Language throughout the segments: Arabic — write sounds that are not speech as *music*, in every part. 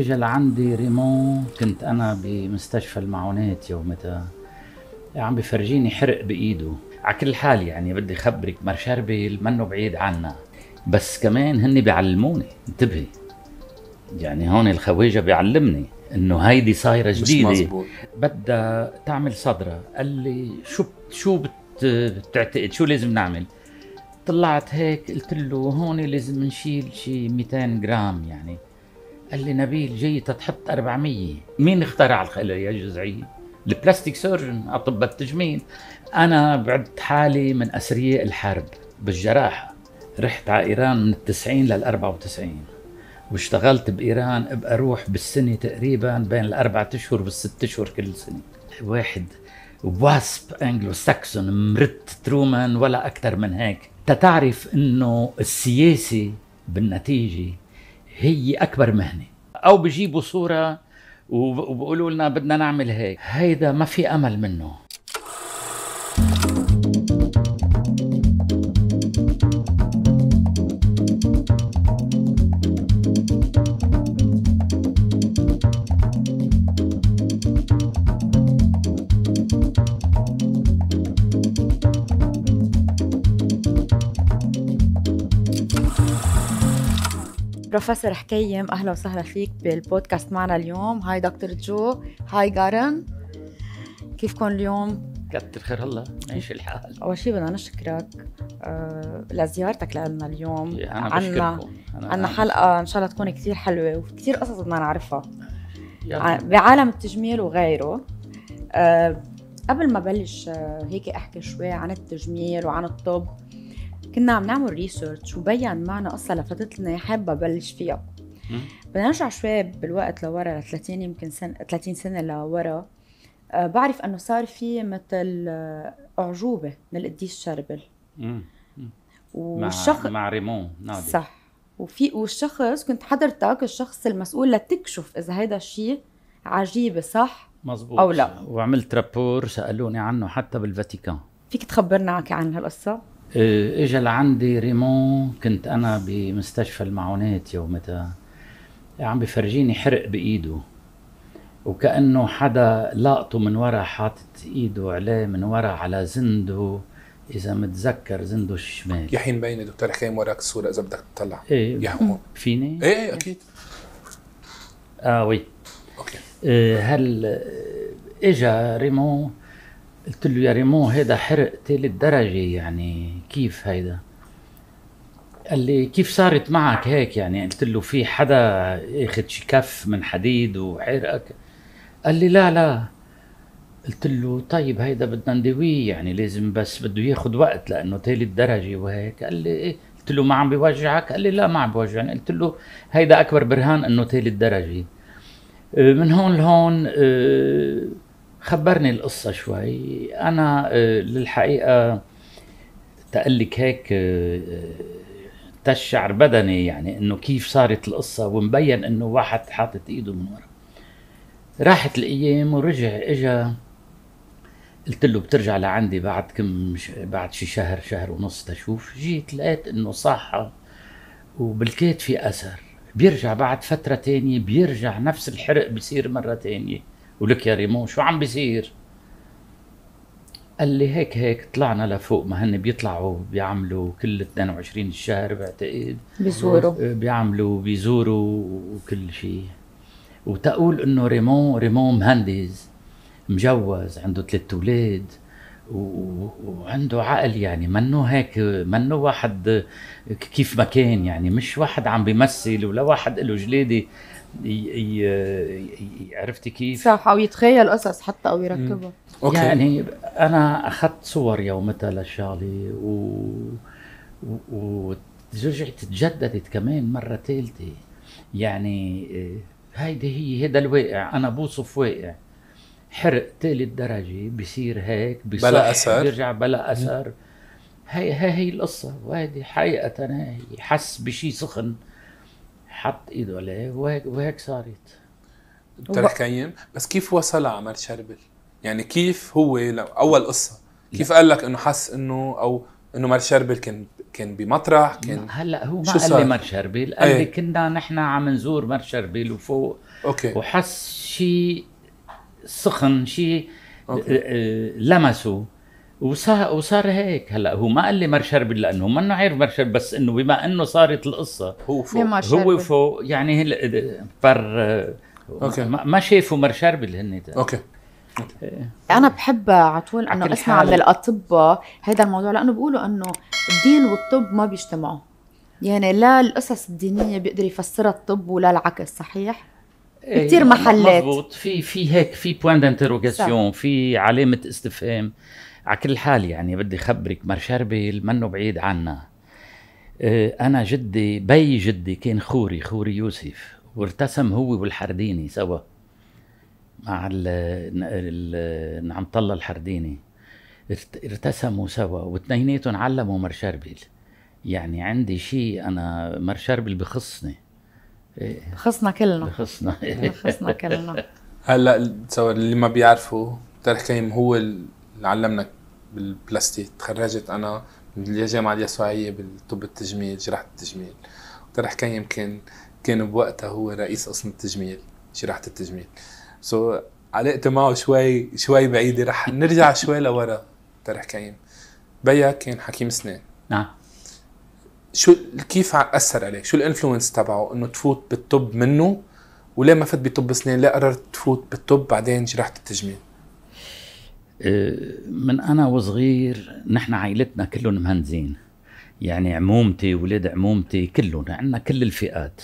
اجى لعندي ريمون كنت انا بمستشفى المعونات يومتها عم يعني بفرجيني حرق بايده على كل حال يعني بدي خبرك مرشربل منه بعيد عنا بس كمان هن بيعلموني انتبهي يعني هون الخواجه بيعلمني انه هيدي صايره جديده بدها تعمل صدرة قال لي شو شو بتعتقد شو لازم نعمل طلعت هيك قلت له هون لازم نشيل شي 200 جرام يعني قال لي نبيل جاي تتحط 400 مين اخترع الخلايا الجذعيه البلاستيك سيرجن اطباء التجميل انا بعدت حالي من اسرياء الحرب بالجراحه رحت على ايران من التسعين لل 94 واشتغلت بايران ابقى اروح بالسنه تقريبا بين الاربع اشهر والست اشهر كل سنه واحد واسب انجلو ساكسون مرت ترومان ولا اكثر من هيك تتعرف انه السياسي بالنتيجه هي اكبر مهنه او بجيبوا صوره وبقولوا لنا بدنا نعمل هيك هيدا ما في امل منه بروفيسور حكيم اهلا وسهلا فيك بالبودكاست معنا اليوم هاي دكتور جو هاي جارن كيفكم اليوم كتر خير هلا ماشي الحال اول شيء بدنا نشكرك آه لزيارتك لنا اليوم إيه، انا عنا عنا حلقه ان شاء الله تكون كثير حلوه وكثير قصص بدنا نعرفها بعالم التجميل وغيره آه قبل ما بلش آه، هيك احكي شوي عن التجميل وعن الطب كنا عم نعمل ريسيرش وبين معنا قصه لفتت لنا حابه ابلش فيها بدنا نرجع شوي بالوقت لورا ل 30 يمكن سنه 30 سنه لورا آه، بعرف انه صار في مثل آه، اعجوبه من القديس شربل والشخص مع, مع ريمون نادي صح وفي والشخص كنت حضرتك الشخص المسؤول لتكشف اذا هيدا الشيء عجيبه صح مزبوط او لا وعملت رابور سالوني عنه حتى بالفاتيكان فيك تخبرنا عن هالقصه إيه، اجى لعندي ريمون كنت انا بمستشفى المعونات يومتها يعني عم بفرجيني حرق بايده وكانه حدا لقطه من ورا حاطط ايده عليه من ورا على زنده اذا متذكر زنده الشمال يحين مبينه دكتور خيم وراك الصوره اذا بدك تطلع ايه فيني؟ ايه ايه اكيد اه وي اوكي آه هل اجى ريمون قلت له يا ريمون هيدا حرق ثالث درجة يعني كيف هيدا قال لي كيف صارت معك هيك يعني قلت له في حدا اخذ شي كف من حديد وحرقك قال لي لا لا قلت له طيب هيدا بدنا نداويه يعني لازم بس بده ياخذ وقت لانه ثالث درجه وهيك قال لي ايه قلت له ما عم بيوجعك قال لي لا ما عم بيوجعني قلت له هيدا اكبر برهان انه ثالث درجه آه، من هون لهون آه، خبرني القصة شوي أنا آه، للحقيقة تقلك هيك آه، آه، تشعر بدني يعني انه كيف صارت القصة ومبين انه واحد حاطط ايده من ورا راحت الايام ورجع اجا قلت له بترجع لعندي بعد كم ش... بعد شي شهر شهر ونص تشوف جيت لقيت انه صح وبالكيت في اثر بيرجع بعد فترة تانية بيرجع نفس الحرق بصير مرة تانية ولك يا ريمون شو عم بيصير قال لي هيك هيك طلعنا لفوق ما هن بيطلعوا بيعملوا كل 22 الشهر بعتقد بيزوروا آه، بيعملوا بيزوروا وكل شيء وتقول انه ريمون ريمون مهندس مجوز عنده ثلاث اولاد وعنده عقل يعني منه هيك منه واحد كيف ما كان يعني مش واحد عم بيمثل ولا واحد له جلاده عرفتي كيف؟ صح او يتخيل قصص حتى او يركبها أوكي. يعني انا اخذت صور يومتها للشغله و... و... ورجعت تجددت كمان مره ثالثه يعني آه، هيدي هي هذا الواقع انا بوصف واقع حرق ثالث درجه بصير هيك بلا اثر بيرجع بلا اثر هي هي هي القصه وهيدي حقيقه هي حس بشيء سخن حط ايده عليه وهيك وهيك صارت ترك كيم بس كيف وصل عمر شربل؟ يعني كيف هو اول قصه كيف قال لك انه حس انه او انه مار شربل كان كان بمطرح كان هلا هو ما قال لي مار شربل قال إيه. لي كنا نحن عم نزور مار شربل وفوق اوكي وحس شيء سخن شيء آه، آه، لمسه وصار وصار هيك هلا هو ما قال لي مر شربل لانه منه عارف مر شربل بس انه بما انه صارت القصه هو فوق هو فوق يعني هل فر اوكي ما شافوا مر شربل هن اوكي انا بحب على طول انه اسمع من الاطباء هذا الموضوع لانه بيقولوا انه الدين والطب ما بيجتمعوا يعني لا القصص الدينيه بيقدر يفسرها الطب ولا العكس صحيح إيه، كثير محلات مضبوط في في هيك في بوان دانتروغاسيون في علامه استفهام على كل حال يعني بدي خبرك مر شربيل منه بعيد عنا آه، انا جدي بي جدي كان خوري خوري يوسف وارتسم هو والحرديني سوا مع ال نعم طلع الحرديني ارتسموا سوا واثنيناتهم علموا مر شربيل يعني عندي شيء انا مر شربيل بخصني إيه. بخصنا كلنا بخصنا بخصنا كلنا هلا سوا اللي ما بيعرفوا تركيم هو اللي علمنا بالبلاستيك تخرجت انا من الجامعه اليسوعيه بالطب التجميل جراحه التجميل دكتور كان كان كان بوقتها هو رئيس قسم التجميل جراحه التجميل سو so, علاقتي معه شوي شوي بعيده رح نرجع *laughs* شوي لورا طرح حكيم بيا كان حكيم سنان نعم شو كيف اثر عليك؟ شو الانفلونس تبعه انه تفوت بالطب منه وليه ما فت بطب اسنان لا قررت تفوت بالطب بعدين جراحه التجميل آه، من انا وصغير نحن عائلتنا كلهم مهندسين يعني عمومتي ولاد عمومتي كلهم عندنا كل الفئات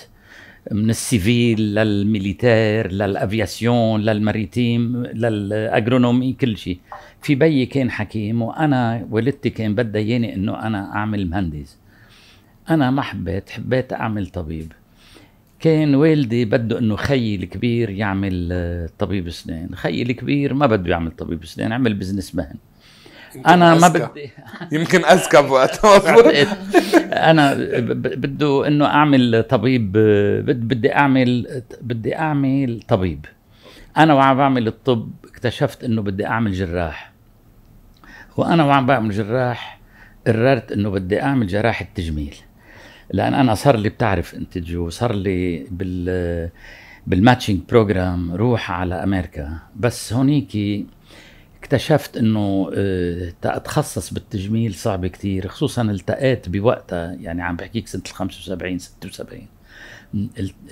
من السيفيل للميليتير للافياسيون للماريتيم للاجرونومي كل شيء في بيي كان حكيم وانا والدتي كان بدها اياني انه انا اعمل مهندس انا ما حبيت حبيت اعمل طبيب كان والدي بده انه خيي الكبير يعمل آه، طبيب اسنان خيي الكبير ما بده يعمل طبيب اسنان عمل بزنس مان انا أزكى. *laughs* *laughs* ما بدي يمكن اذكى بوقتها انا بده انه اعمل طبيب آه، بدي اعمل بدي اعمل طبيب انا وعم بعمل الطب اكتشفت انه بدي اعمل جراح وانا وعم بعمل جراح قررت انه بدي اعمل جراحه تجميل لان انا صار لي بتعرف انت جو صار لي بال بالماتشنج بروجرام روح على امريكا بس هونيك اكتشفت انه آه، اتخصص بالتجميل صعب كثير خصوصا التقيت بوقتها يعني عم بحكيك سنه ال 75 76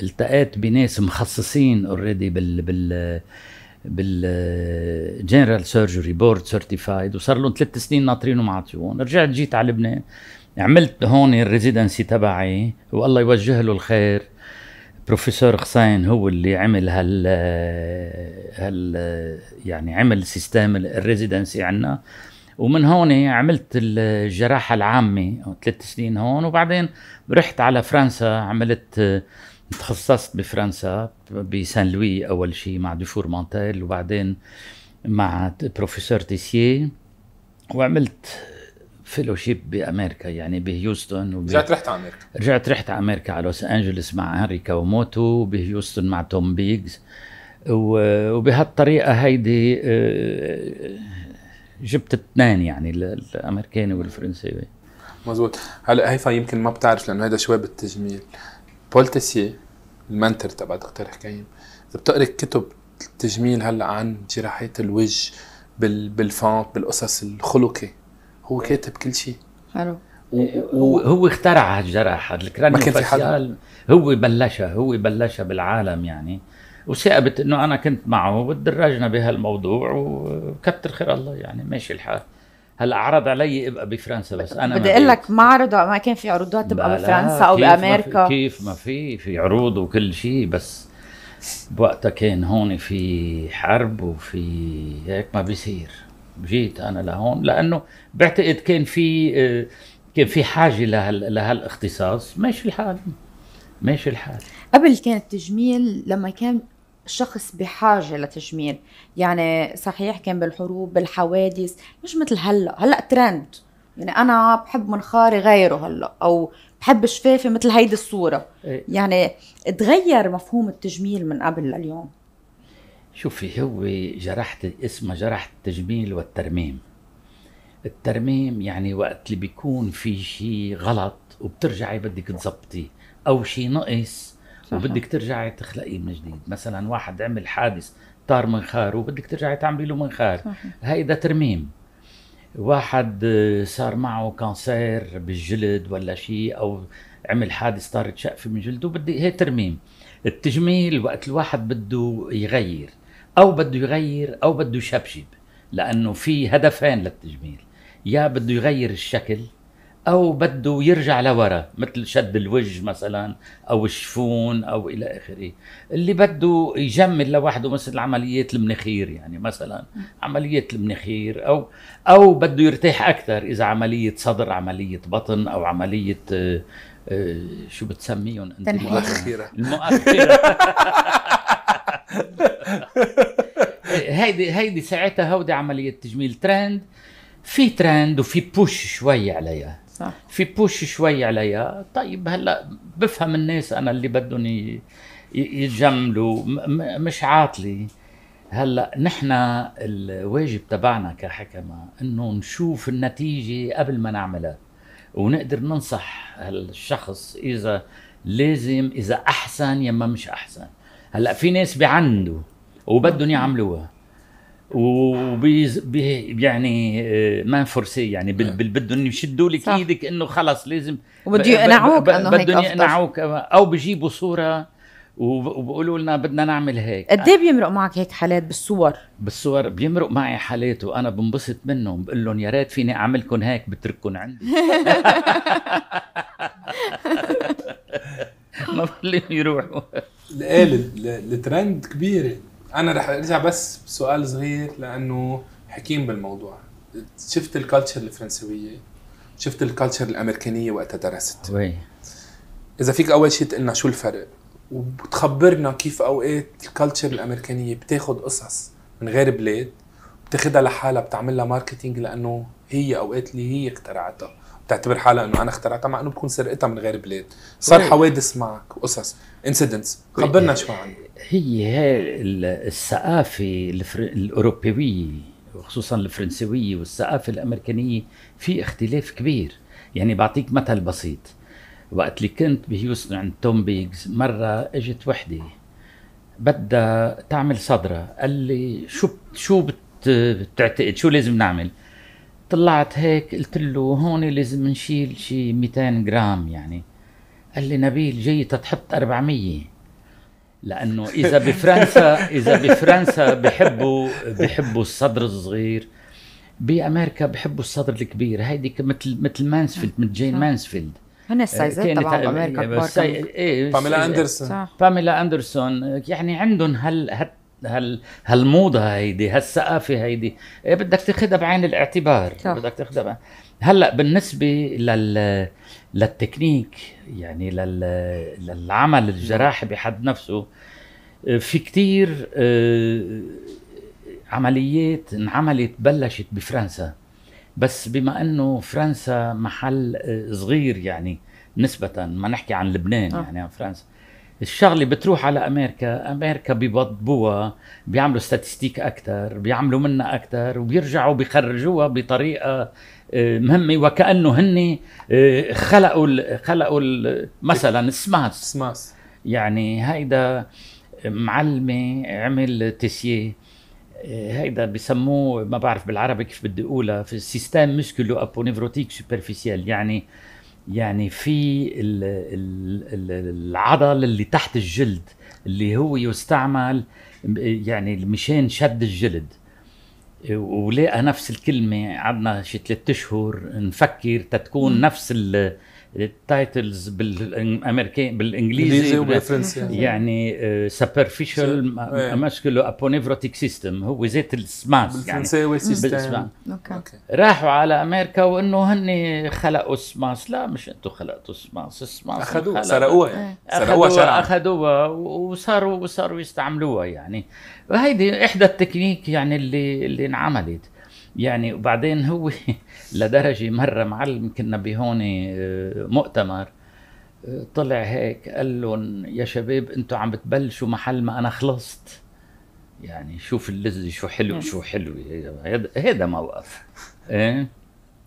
التقيت بناس مخصصين اوريدي بال بال بال بالجنرال سيرجري بورد سيرتيفايد وصار لهم ثلاث سنين وما معطيهم رجعت جيت على لبنان عملت هون الريزيدنسي تبعي والله يوجه له الخير بروفيسور حسين هو اللي عمل هال هال يعني عمل سيستم الريزيدنسي عنا ومن هون عملت الجراحة العامة ثلاث سنين هون وبعدين رحت على فرنسا عملت تخصصت بفرنسا بسان لوي أول شيء مع دفور مونتيل وبعدين مع بروفيسور تيسيي وعملت فيلوشيب بامريكا يعني بهيوستن وبي... رجعت رحت على امريكا رجعت رحت على امريكا على لوس انجلوس مع هنري كاوموتو وبهيوستن مع توم بيجز وبهالطريقه هيدي آه، جبت اثنين يعني الامريكاني والفرنساوي مزبوط هلا هيفا يمكن ما بتعرف لانه هذا شوي بالتجميل بول تيسيه المنتر تبع دكتور حكيم اذا بتقرا كتب التجميل هلا عن جراحه الوجه بالفونت بالقصص الخلقي هو كاتب كل شيء حلو و... هو اخترع هالجرح الكرانيو ما كان في حد هو بلشها هو بلشها بالعالم يعني وثابت انه انا كنت معه وتدرجنا بهالموضوع وكتر خير الله يعني ماشي الحال هلا عرض علي ابقى بفرنسا بس انا بدي اقول لك ما عرضوا ما كان في عروضات تبقى بفرنسا او بامريكا كيف ما في في عروض وكل شيء بس بوقتها كان هون في حرب وفي هيك ما بيصير جيت انا لهون لانه بعتقد كان في آه، كان في حاجه لهال لهالاختصاص ماشي الحال ماشي الحال قبل كان التجميل لما كان شخص بحاجة لتجميل يعني صحيح كان بالحروب بالحوادث مش مثل هلأ هلأ ترند يعني أنا بحب منخاري غيره هلأ أو بحب شفافي مثل هيدي الصورة إيه. يعني تغير مفهوم التجميل من قبل لليوم شوفي هو جراحة اسمها جراحة التجميل والترميم الترميم يعني وقت اللي بيكون في شيء غلط وبترجعي بدك تزبطيه او شيء نقص وبدك ترجعي تخلقيه من جديد مثلا واحد عمل حادث طار منخار وبدك ترجعي تعملي له منخار هيدا ترميم واحد صار معه كانسير بالجلد ولا شيء او عمل حادث طارت شقفه من جلده بدي هي ترميم التجميل وقت الواحد بده يغير او بده يغير او بده يشبشب لانه في هدفين للتجميل يا بده يغير الشكل او بده يرجع لورا مثل شد الوجه مثلا او الشفون او الى اخره اللي بده يجمل لوحده مثل عمليه المناخير يعني مثلا عمليه المناخير او او بده يرتاح اكثر اذا عمليه صدر عمليه بطن او عمليه آه، آه، شو بتسميهم انت المؤخره المؤخره *laughs* *laughs* هيدي هيدي ساعتها هودي عمليه تجميل ترند في ترند وفي بوش شوي عليها صح في بوش شوي عليها طيب هلا بفهم الناس انا اللي بدهم يتجملوا مش عاطلي هلا نحن الواجب تبعنا كحكمه انه نشوف النتيجه قبل ما نعملها ونقدر ننصح هالشخص اذا لازم اذا احسن يما مش احسن هلا في ناس بعنده وبدهم يعملوها وبي يعني آه، ما فرسي يعني بدهم يشدوا لك ايدك انه خلص لازم وبده يقنعوك انه هيك بدهم يقنعوك او بجيبوا صوره وبقولوا لنا بدنا نعمل هيك قد ايه بيمرق معك هيك حالات بالصور؟ بالصور بيمرق معي حالات وانا بنبسط منهم بقول لهم يا ريت فيني اعملكم هيك بترككم عندي *laughs* *laughs* ما بخليهم يروحوا ايه الترند كبير انا رح ارجع بس بسؤال صغير لانه حكيم بالموضوع شفت الكالتشر الفرنسويه شفت الكالتشر الامريكانيه وقتها درست وي. اذا فيك اول شيء تقلنا شو الفرق وبتخبرنا كيف اوقات الكالتشر الامريكانيه بتاخد قصص من غير بلاد بتاخدها لحالها بتعمل لها ماركتينج لانه هي اوقات اللي هي اخترعتها تعتبر حالها انه انا اخترعتها مع انه بكون سرقتها من غير بلاد صار حوادث معك قصص انسيدنتس خبرنا شو عنها هي هي الثقافه الفر... الاوروبيه وخصوصا الفرنسويه والثقافه الامريكانيه في اختلاف كبير يعني بعطيك مثل بسيط وقت اللي كنت بهيوستن عند توم بيجز مره اجت وحده بدها تعمل صدرة قال لي شو شو بتعتقد شو لازم نعمل طلعت هيك قلت له هون لازم نشيل شي 200 جرام يعني قال لي نبيل جاي تتحط 400 لانه اذا بفرنسا اذا بفرنسا بحبوا بحبوا الصدر الصغير بامريكا بحبوا الصدر الكبير هيدي مثل مثل مانسفيلد مثل جين مانسفيلد هن السايزات آه، تبع امريكا كبار آه، إيه، باميلا اندرسون باميلا اندرسون يعني عندهم هال هال هال هالموضه هيدي هالثقافه هيدي إيه، بدك تاخذها بعين الاعتبار صح. بدك تاخذها بعين. هلا بالنسبه لل للتكنيك يعني لل للعمل الجراحي بحد نفسه في كتير آه، عمليات انعملت بلشت بفرنسا بس بما انه فرنسا محل آه، صغير يعني نسبة ما نحكي عن لبنان آه. يعني عن فرنسا الشغله بتروح على امريكا امريكا ببطبوها بيعملوا ستاتستيك اكثر بيعملوا منها اكثر وبيرجعوا بيخرجوها بطريقه آه، مهمه وكانه هن آه، خلقوا الـ خلقوا الـ مثلا السماس السماس يعني هيدا معلمه عمل تسيه آه، هيدا بسموه ما بعرف بالعربي كيف بدي اقولها في السيستم مسكولو ابونيفروتيك سوبرفيسيال يعني آه يعني في العضل اللي تحت الجلد اللي هو يستعمل يعني مشان شد الجلد ولقى نفس الكلمة عدنا شي ثلاث أشهر نفكر تتكون نفس التايتلز بالامريكي بالانجليزي يعني سوبرفيشال ماسكولو ابونيفروتيك سيستم هو زيت السماس بالفرنساوي يعني سيستم اوكي راحوا على امريكا وانه هن خلقوا السماس لا مش انتم خلقتوا السماس السماس إيه. اخذوها سرقوها سرقوها اخذوها وصاروا وصاروا يستعملوها يعني وهيدي احدى التكنيك يعني اللي اللي انعملت يعني وبعدين هو *laughs* لدرجه مره معلم كنا بهون آه، مؤتمر آه، طلع هيك قال لهم يا شباب انتم عم بتبلشوا محل ما انا خلصت يعني شوف اللذة شو حلو شو حلو هذا موقف ايه,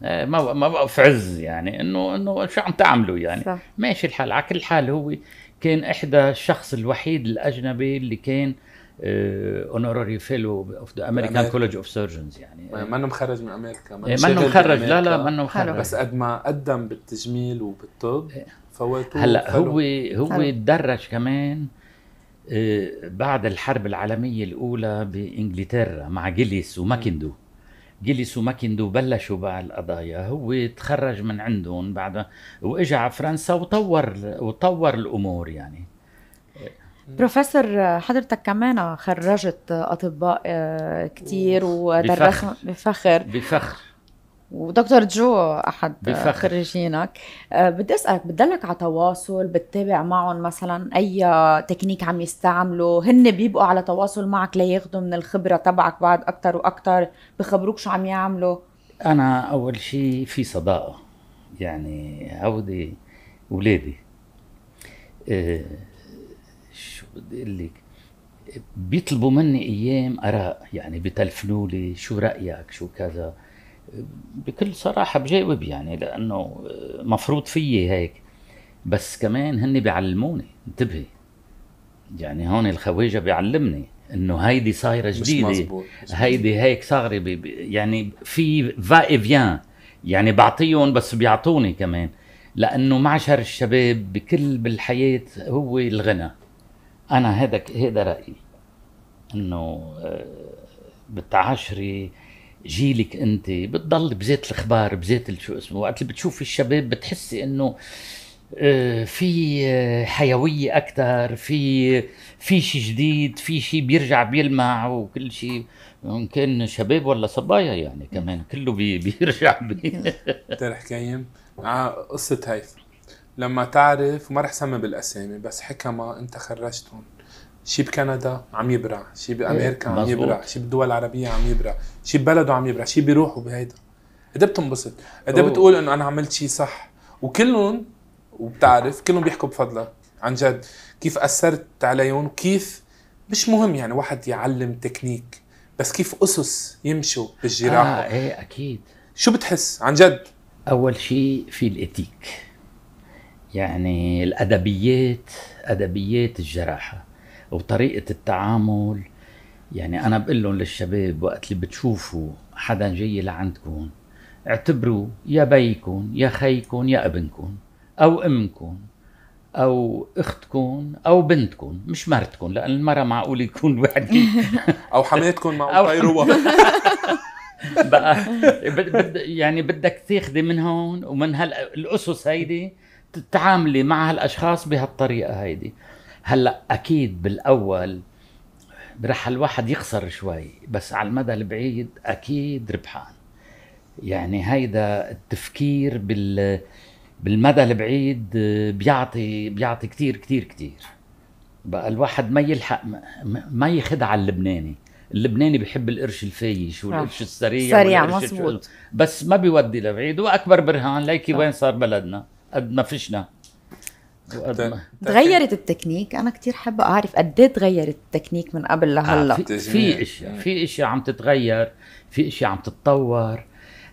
إيه، موقف عز يعني انه انه شو عم تعملوا يعني صح. ماشي الحال على كل حال هو كان احدى الشخص الوحيد الاجنبي اللي كان آه اونوراري فيلو اوف ذا امريكان كولج اوف سيرجنز يعني, يعني. منه مخرج من امريكا منه إيه، مخرج لا لا منه مخرج بس قد ما قدم بالتجميل وبالطب إيه. فوتوه هلا هو هو تدرج كمان آه، بعد الحرب العالمية الأولى بإنجلترا مع جيليس وماكندو جيليس وماكندو بلشوا بقى القضايا هو تخرج من عندهم بعد وإجا على فرنسا وطور وطور الأمور يعني بروفيسور حضرتك كمان خرجت اطباء آه، كثير ودرست بفخر بفخر ودكتور جو احد بفخر. خريجينك آه، بدي اسالك بتضلك على تواصل بتتابع معهم مثلا اي تكنيك عم يستعملوا هن بيبقوا على تواصل معك لياخذوا من الخبره تبعك بعد اكثر واكثر بخبروك شو عم يعملوا انا اول شيء في صداقه يعني عودي اولادي إيه بدي اقول لك بيطلبوا مني ايام اراء يعني بتلفنوا لي شو رايك شو كذا بكل صراحه بجاوب يعني لانه مفروض فيي هيك بس كمان هن بيعلموني انتبهي يعني هون الخواجه بيعلمني انه هيدي صايره جديده مش مزبوط. هيدي هيك صاغره يعني في فا فيان يعني بعطيهم بس بيعطوني كمان لانه معشر الشباب بكل بالحياه هو الغنى انا هذا هذا رايي انه آه، بتعاشري جيلك انت بتضل بزيت الاخبار بزيت شو اسمه وقت اللي بتشوفي الشباب بتحسي انه آه، في آه، حيويه اكثر في في شيء جديد في شيء بيرجع بيلمع وكل شيء ان كان شباب ولا صبايا يعني كمان كله *laughs* بيرجع بي حكايم قصه هيثم لما تعرف ما رح سمي بالاسامي بس حكما انت خرجتهم شي بكندا عم يبرع شي بامريكا عم يبرع شي بالدول العربيه عم يبرع شي ببلده عم يبرع شي بيروحوا بهيدا قد بتنبسط قد بتقول انه انا عملت شي صح وكلهم وبتعرف كلهم بيحكوا بفضلك عن جد كيف اثرت عليهم وكيف مش مهم يعني واحد يعلم تكنيك بس كيف اسس يمشوا بالجراحه اه ايه اكيد شو بتحس عن جد اول شيء في الاتيك يعني الادبيات ادبيات الجراحه وطريقه التعامل يعني انا بقول لهم للشباب وقت اللي بتشوفوا حدا جاي لعندكم اعتبروا يا بيكم يا خيكم يا ابنكم او امكم او اختكم او بنتكم مش مرتكم لان المرة معقول يكون وحده او حماتكم معقول طيروها *laughs* بقى يعني بدك تاخذي من هون ومن هالاسس هيدي تتعاملي مع هالاشخاص بهالطريقه هيدي هلا اكيد بالاول رح الواحد يخسر شوي بس على المدى البعيد اكيد ربحان يعني هيدا التفكير بال بالمدى البعيد بيعطي بيعطي كثير كثير كثير بقى الواحد ما يلحق ما يخدع على اللبناني اللبناني بحب القرش الفايش والقرش السريع سريع مزبوط بس ما بيودي لبعيد واكبر برهان ليكي وين صار بلدنا قد ما فشنا ما... تغيرت التكنيك انا كثير حابه اعرف قد ايه تغيرت التكنيك من قبل آه، لهلا آه في, في اشياء في اشياء عم تتغير في اشياء عم تتطور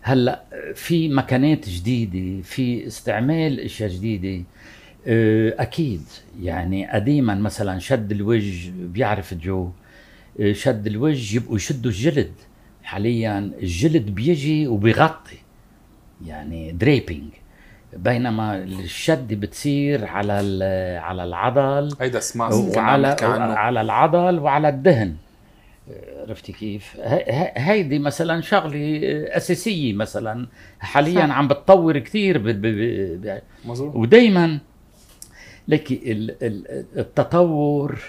هلا في مكانات جديده في استعمال اشياء جديده آه، اكيد يعني قديما مثلا شد الوجه بيعرف جو آه، شد الوجه يبقوا يشدوا الجلد حاليا الجلد بيجي وبيغطي يعني دريبينج بينما الشد بتصير على على العضل هيدا وعلى على العضل وعلى الدهن عرفتي كيف؟ هيدي مثلا شغله اساسيه مثلا حاليا *laughs* عم بتطور كثير ودائما لك التطور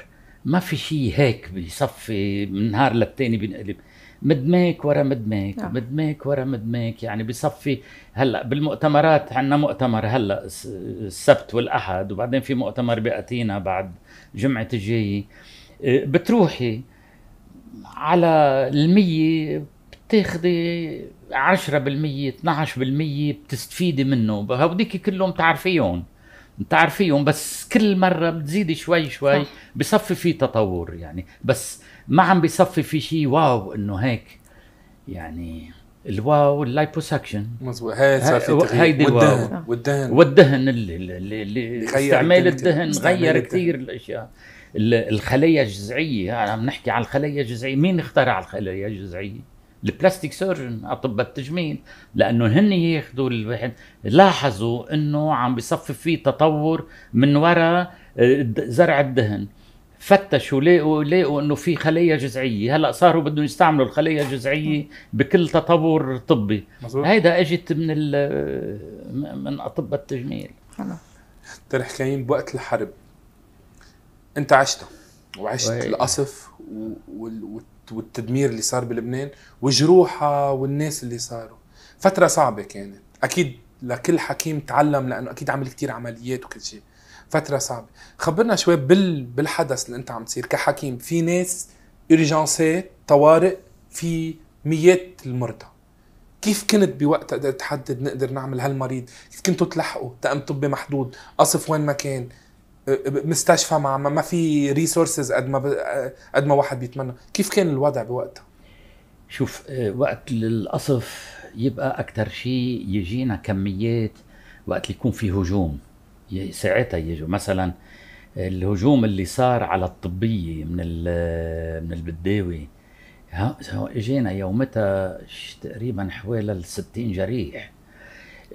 ما في شيء هيك بيصفي من نهار للتاني بينقلب مدماك ورا مدماك آه. نعم. مدماك ورا مدماك يعني بصفي هلا بالمؤتمرات عندنا مؤتمر هلا السبت والاحد وبعدين في مؤتمر باتينا بعد جمعه الجايه آه، بتروحي على المية بتاخدي 10% 12% بتستفيدي منه هوديك كلهم بتعرفيهم بتعرفيهم بس كل مره بتزيدي شوي شوي بصفي في تطور يعني بس ما عم بيصفي في شيء واو انه هيك يعني الواو اللايبوسكشن مزبوط هاي صار في تغيير هيدي والدهن والدهن والدهن اللي, اللي, اللي استعمال الدهن غير كثير الاشياء الخلايا الجذعيه عم نحكي على الخلايا الجذعيه مين اخترع الخلايا الجذعيه البلاستيك سيرجن اطباء التجميل لانه هن ياخذوا الواحد لاحظوا انه عم بيصفف فيه تطور من وراء آه، زرع الدهن فتشوا لقوا لقوا انه في خليه جذعيه هلا صاروا بدهم يستعملوا الخليه الجذعيه بكل تطور طبي مزبوط. هيدا اجت من من اطباء التجميل ترى حكايين بوقت الحرب انت عشته وعشت وي. القصف والتدمير اللي صار بلبنان وجروحها والناس اللي صاروا فتره صعبه كانت اكيد لكل حكيم تعلم لانه اكيد عمل كتير عمليات وكل شيء فتره صعبه خبرنا شوي بال بالحدث اللي انت عم تصير كحكيم في ناس اورجانسات طوارئ في ميات المرضى كيف كنت بوقت قدرت تحدد نقدر نعمل هالمريض كيف كنتوا تلحقوا تأم طبي محدود قصف وين ما كان أه، أه، مستشفى ما ما في ريسورسز قد ما أه، قد ما واحد بيتمنى كيف كان الوضع بوقتها شوف وقت القصف يبقى اكثر شيء يجينا كميات وقت اللي يكون في هجوم ساعتها يجوا مثلا الهجوم اللي صار على الطبيه من من البداوي اجينا يومتها تقريبا حوالي ال 60 جريح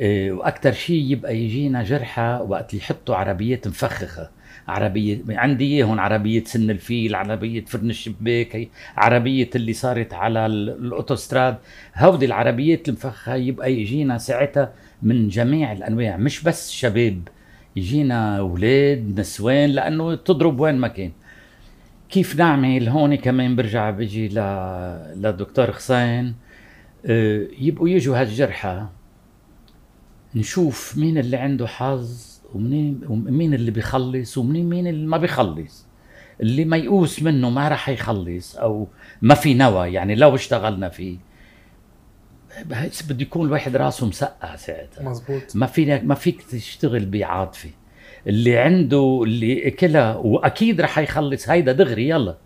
إيه، واكثر شيء يبقى يجينا جرحى وقت يحطوا عربيات مفخخه عربية عندي اياهم عربية سن الفيل عربية فرن الشباك عربية اللي صارت على الاوتوستراد هودي العربيات المفخخة يبقى يجينا ساعتها من جميع الانواع مش بس شباب يجينا اولاد نسوان لانه تضرب وين ما كان كيف نعمل هون كمان برجع بيجي ل... للدكتور حسين آه، يبقوا يجوا هالجرحى نشوف مين اللي عنده حظ ومين مين اللي بيخلص ومنين مين اللي ما بيخلص اللي ميؤوس منه ما راح يخلص او ما في نوى يعني لو اشتغلنا فيه بده يكون الواحد راسه مسقع ساعتها مزبوط ما فيك ما فيك تشتغل بعاطفه اللي عنده اللي اكلها واكيد رح يخلص هيدا دغري يلا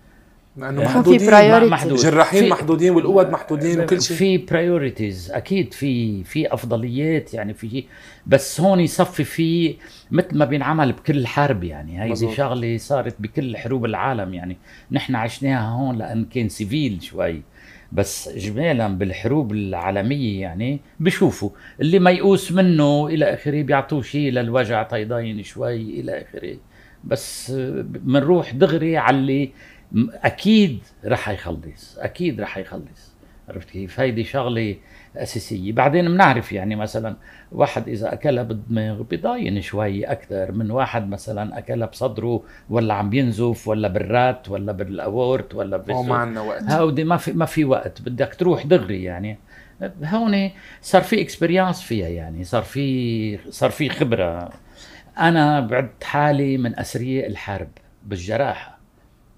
لانه آه. محدودين محدود. جراحين محدودين والقواد محدودين آه. وكل شيء في برايورتيز اكيد في في افضليات يعني في بس هون يصفي في مثل ما بينعمل بكل حرب يعني هيدي شغله صارت بكل حروب العالم يعني نحن عشناها هون لان كان سيفيل شوي بس اجمالا بالحروب العالميه يعني بشوفوا اللي ميؤوس منه الى اخره بيعطوه شيء للوجع طيضين شوي الى اخره بس بنروح دغري على اللي اكيد رح يخلص اكيد رح يخلص عرفت كيف هيدي شغله أساسية بعدين بنعرف يعني مثلا واحد إذا أكلها بالدماغ بضاين شوي أكثر من واحد مثلا أكلها بصدره ولا عم بينزف ولا بالرات ولا بالأورت ولا بالسوق ما عندنا وقت هودي ما في ما في وقت بدك تروح دغري يعني هون صار في اكسبيرينس فيها يعني صار في صار في خبره انا بعدت حالي من اسرياء الحرب بالجراحه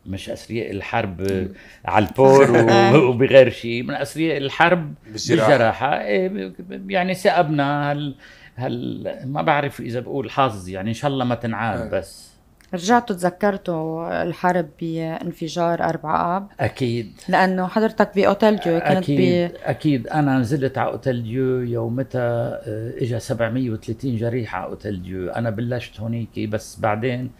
مش اثرياء الحرب على البور *laughs* آه. وبغير شيء من اثرياء الحرب بالجراحه إيه، يعني سأبنا هال هال ما بعرف اذا بقول حظ يعني ان شاء الله ما تنعاد آه. بس رجعتوا تذكرتوا الحرب بانفجار 4 اب اكيد لانه حضرتك باوتيل ديو كانت اكيد بي... اكيد انا نزلت على اوتيل ديو يومتها اجى 730 جريح على اوتيل ديو انا بلشت هونيك بس بعدين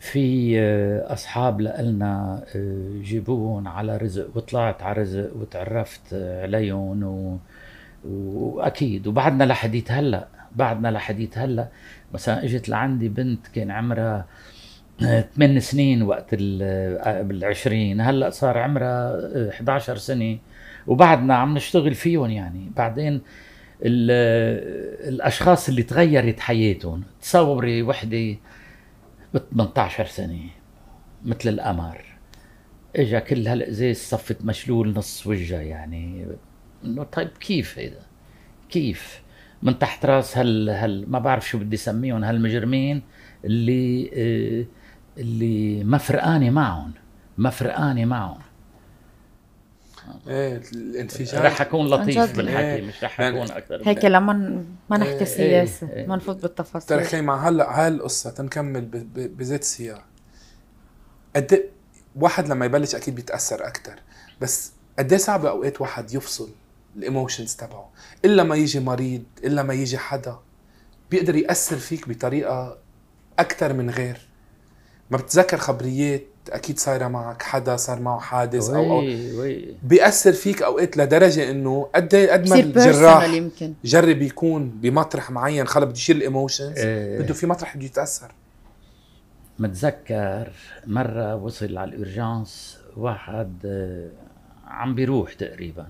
في آه، اصحاب لنا آه، جيبوهم على رزق وطلعت على رزق وتعرفت آه، عليهم و... واكيد وبعدنا لحديت هلا بعدنا لحديت هلا مثلا اجت لعندي بنت كان عمرها ثمان سنين وقت بال20 هلا صار عمرها 11 سنه وبعدنا عم نشتغل فيهم يعني بعدين الاشخاص اللي تغيرت حياتهم تصوري وحده ب 18 سنه مثل القمر اجا كل هالازاز صفت مشلول نص وجهه يعني انه طيب كيف هيدا؟ كيف؟ من تحت راس هال هال ما بعرف شو بدي اسميهم هالمجرمين اللي آه، اللي ما فرقانه معهم ما فرقانه معهم ايه الانفجار رح اكون لطيف بالحكي ايه. مش رح يعني اكون اكثر هيك لما ما نحكي ايه. سياسه ايه. إيه. ما نفوت بالتفاصيل ترى مع هلا هاي القصه تنكمل بذات سياق قد إيه- واحد لما يبلش اكيد بيتاثر اكثر بس قد ايه صعب اوقات واحد يفصل الايموشنز تبعه الا ما يجي مريض الا ما يجي حدا بيقدر ياثر فيك بطريقه اكثر من غير ما بتذكر خبريات اكيد صايره معك حدا صار معه حادث او او بياثر فيك اوقات لدرجه انه قد قد ما الجراح جرب يكون بمطرح معين خلص بده يشيل الايموشنز إيه. بده في مطرح بده يتاثر متذكر مره وصل على الاورجانس واحد آه، عم بيروح تقريبا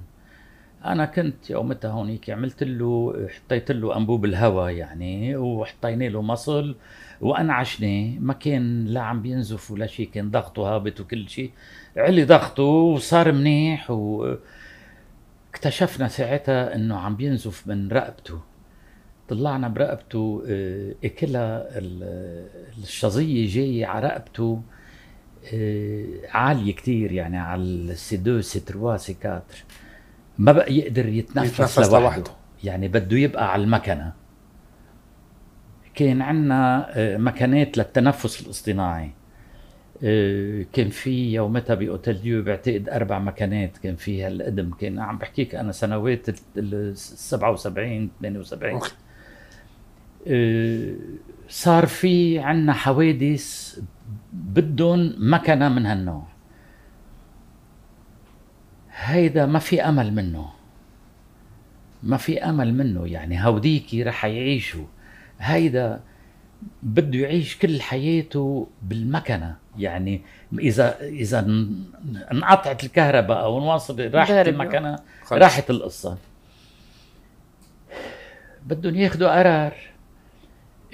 انا كنت يومتها هونيك عملت له حطيت له انبوب الهواء يعني وحطينا له مصل وانعشناه ما كان لا عم بينزف ولا شيء كان ضغطه هابط وكل شيء علي ضغطه وصار منيح و اكتشفنا ساعتها انه عم بينزف من رقبته طلعنا برقبته آه، اكلها الشظيه جايه على رقبته آه، عاليه كثير يعني على السي دو سي تروا سي كاتر ما بقى يقدر يتنفس, يتنفس لوحده. لوحده يعني بده يبقى على المكنه كان عندنا آه، مكنات للتنفس الاصطناعي آه، كان في يومتها باوتيل ديو بعتقد اربع مكانات كان فيها القدم كان عم بحكيك انا سنوات ال 77 78 آه، صار في عندنا حوادث بدهم مكنه من هالنوع هيدا ما في امل منه ما في امل منه يعني هوديكي رح يعيشوا هيدا بده يعيش كل حياته بالمكنه يعني اذا اذا انقطعت الكهرباء او انواصل راحت المكنه راحت القصه بدهم ياخذوا قرار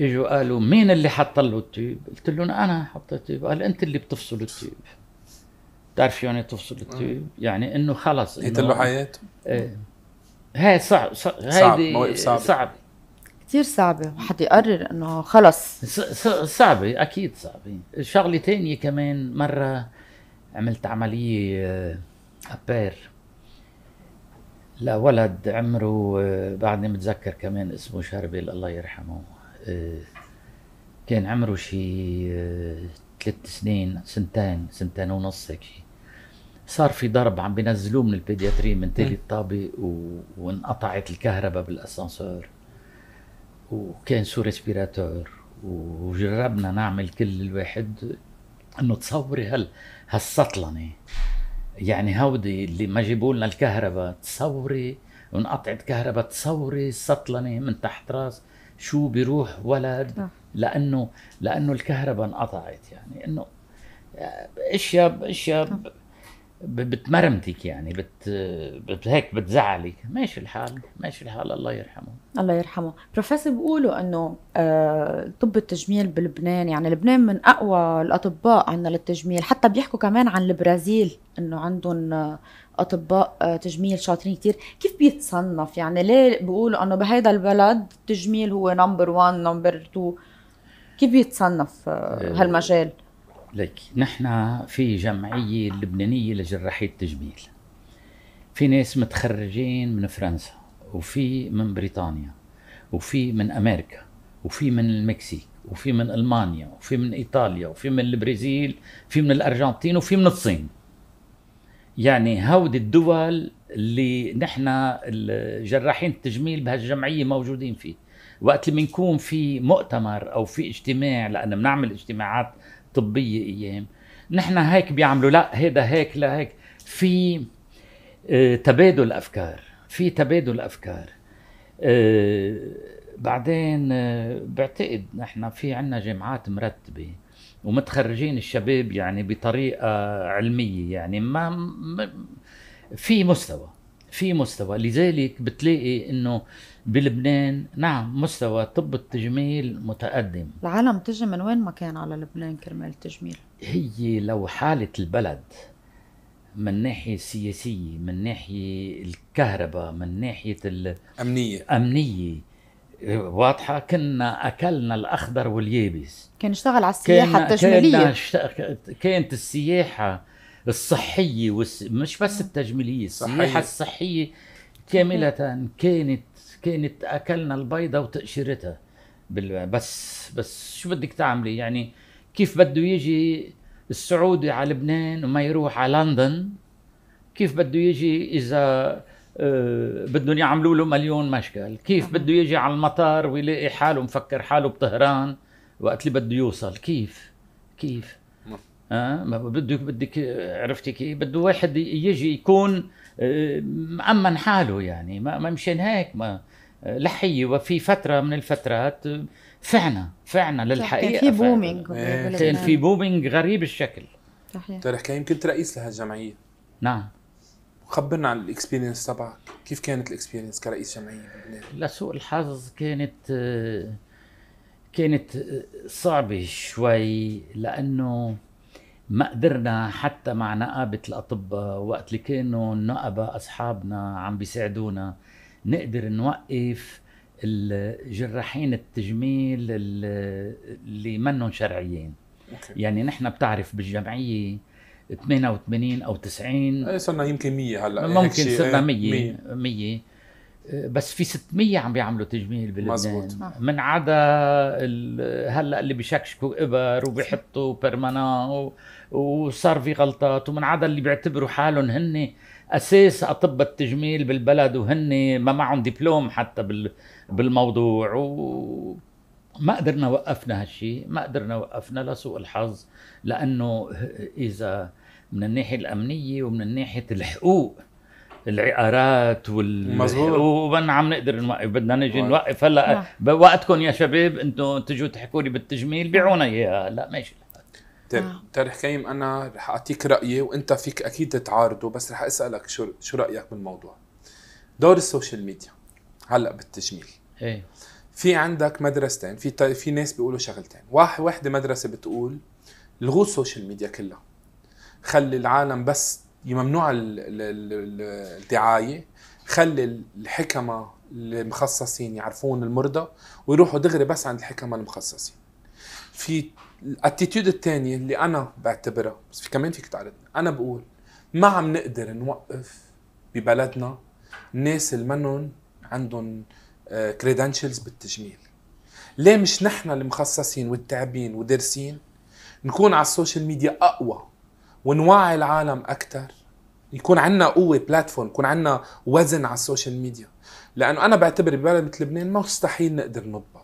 اجوا قالوا مين اللي حط له التيوب؟ قلت لهم انا حطيت التيوب قال انت اللي بتفصل التيوب بتعرف شو يعني تفصل التيوب؟ آه. يعني انه خلص يقتل له حياته؟ ايه هي صعب, صعب هيدي مواقف صعبة صعبة كثير صعبة حد يقرر انه خلص صعبة اكيد صعبة شغلة ثانية كمان مرة عملت عملية آه، ابير لولد عمره آه، بعدني متذكر كمان اسمه شربل الله يرحمه كان عمره شي ثلاث سنين سنتين سنتين ونص هيك شي صار في ضرب عم بينزلوه من البيدياتري من تالي الطابق و... وانقطعت الكهرباء بالاسانسور وكان سو ريسبيراتور وجربنا نعمل كل الواحد انه تصوري هال هالسطلنه يعني هودي اللي ما جيبوا لنا الكهرباء تصوري وانقطعت كهرباء تصوري السطلنه من تحت راس شو بيروح ولد لانه لانه الكهرباء انقطعت يعني انه آه، اشياء اشياء بتمرمتك يعني بت, بت هيك بتزعلك ماشي الحال ماشي الحال الله يرحمه الله يرحمه بروفيسور بيقولوا انه آه، طب التجميل بلبنان يعني لبنان من اقوى الاطباء عندنا للتجميل حتى بيحكوا كمان عن البرازيل انه عندهم آه، اطباء آه، تجميل شاطرين كثير كيف بيتصنف يعني ليه بيقولوا انه بهيدا البلد التجميل هو نمبر 1 نمبر 2 كيف بيتصنف هالمجال لك نحن في جمعية لبنانية لجراحية التجميل في ناس متخرجين من فرنسا وفي من بريطانيا وفي من أمريكا وفي من المكسيك وفي من ألمانيا وفي من إيطاليا وفي من البرازيل في من الأرجنتين وفي من الصين يعني هودي الدول اللي نحن جراحين التجميل بهالجمعية موجودين فيه وقت اللي بنكون في مؤتمر او في اجتماع لان بنعمل اجتماعات طبيه ايام نحن هيك بيعملوا لا هيدا هيك لا هيك في آه، تبادل افكار في تبادل افكار آه، بعدين آه، بعتقد نحن في عنا جامعات مرتبه ومتخرجين الشباب يعني بطريقه علميه يعني ما في مستوى في مستوى لذلك بتلاقي انه بلبنان نعم مستوى طب التجميل متقدم العالم تجي من وين ما كان على لبنان كرمال التجميل هي لو حالة البلد من ناحية سياسية من ناحية الكهرباء من ناحية الأمنية أمنية واضحة كنا أكلنا الأخضر واليابس كان اشتغل على السياحة التجميلية كانت السياحة الصحية والس... مش بس التجميلية السياحة الصحية كاملة كانت كانت اكلنا البيضه وتقشرتها بس بس شو بدك تعملي يعني كيف بده يجي السعودي على لبنان وما يروح على لندن كيف بده يجي اذا آه، بدهم يعملوا له مليون مشكل كيف بده يجي على المطار ويلاقي حاله مفكر حاله بطهران وقت اللي بده يوصل كيف كيف اه ما بدك بدك عرفتي كيف بده واحد يجي يكون آه، مأمن حاله يعني ما مشان هيك ما لحيه وفي فتره من الفترات فعنا فعنا للحقيقه إيه. كان في بومينج كان في بومينج غريب الشكل صحيح طيب كان كنت رئيس لهالجمعيه نعم خبرنا عن الاكسبيرينس تبعك كيف كانت الاكسبيرينس كرئيس جمعيه بلبنان لسوء الحظ كانت كانت صعبه شوي لانه ما قدرنا حتى مع نقابة الأطباء وقت اللي كانوا النقباء أصحابنا عم بيساعدونا نقدر نوقف الجراحين التجميل اللي منهم شرعيين أوكي. يعني نحن بتعرف بالجمعيه 88 او 90 إيه، صرنا يمكن 100 هلا ممكن صرنا 100 إيه، 100 بس في 600 عم بيعملوا تجميل بلبنان آه. من عدا هلا اللي بيشكشكوا ابر وبيحطوا بيرمانان وصار في غلطات ومن عدا اللي بيعتبروا حالهم هن اساس اطباء التجميل بالبلد وهن ما معهم دبلوم حتى بالموضوع و ما قدرنا وقفنا هالشيء ما قدرنا وقفنا لسوء الحظ لانه اذا من الناحيه الامنيه ومن ناحيه الحقوق العقارات وال مزبوط عم نقدر نوقف بدنا نجي نوقف هلا نعم. بوقتكم يا شباب انتم تجوا تحكوا لي بالتجميل بيعونا اياها هلا ماشي ترى آه. انا رح اعطيك رايي وانت فيك اكيد تعارضه بس رح اسالك شو شو رايك بالموضوع دور السوشيال ميديا هلا بالتجميل ايه في عندك مدرستين في في ناس بيقولوا شغلتين واحد وحده مدرسه بتقول لغوا السوشيال ميديا كلها خلي العالم بس ممنوع الدعايه خلي الحكمه المخصصين يعرفون المرضى ويروحوا دغري بس عند الحكمه المخصصين في الاتيتيود الثانيه اللي انا بعتبرها بس في كمان فيك تعرض انا بقول ما عم نقدر نوقف ببلدنا الناس اللي منن عندهم كريدنشلز آه، بالتجميل ليه مش نحن المخصصين والتعبين ودارسين نكون على السوشيال ميديا اقوى ونوعي العالم اكثر يكون عندنا قوه بلاتفورم يكون عندنا وزن على السوشيال ميديا لانه انا بعتبر ببلد مثل لبنان مستحيل نقدر نضبط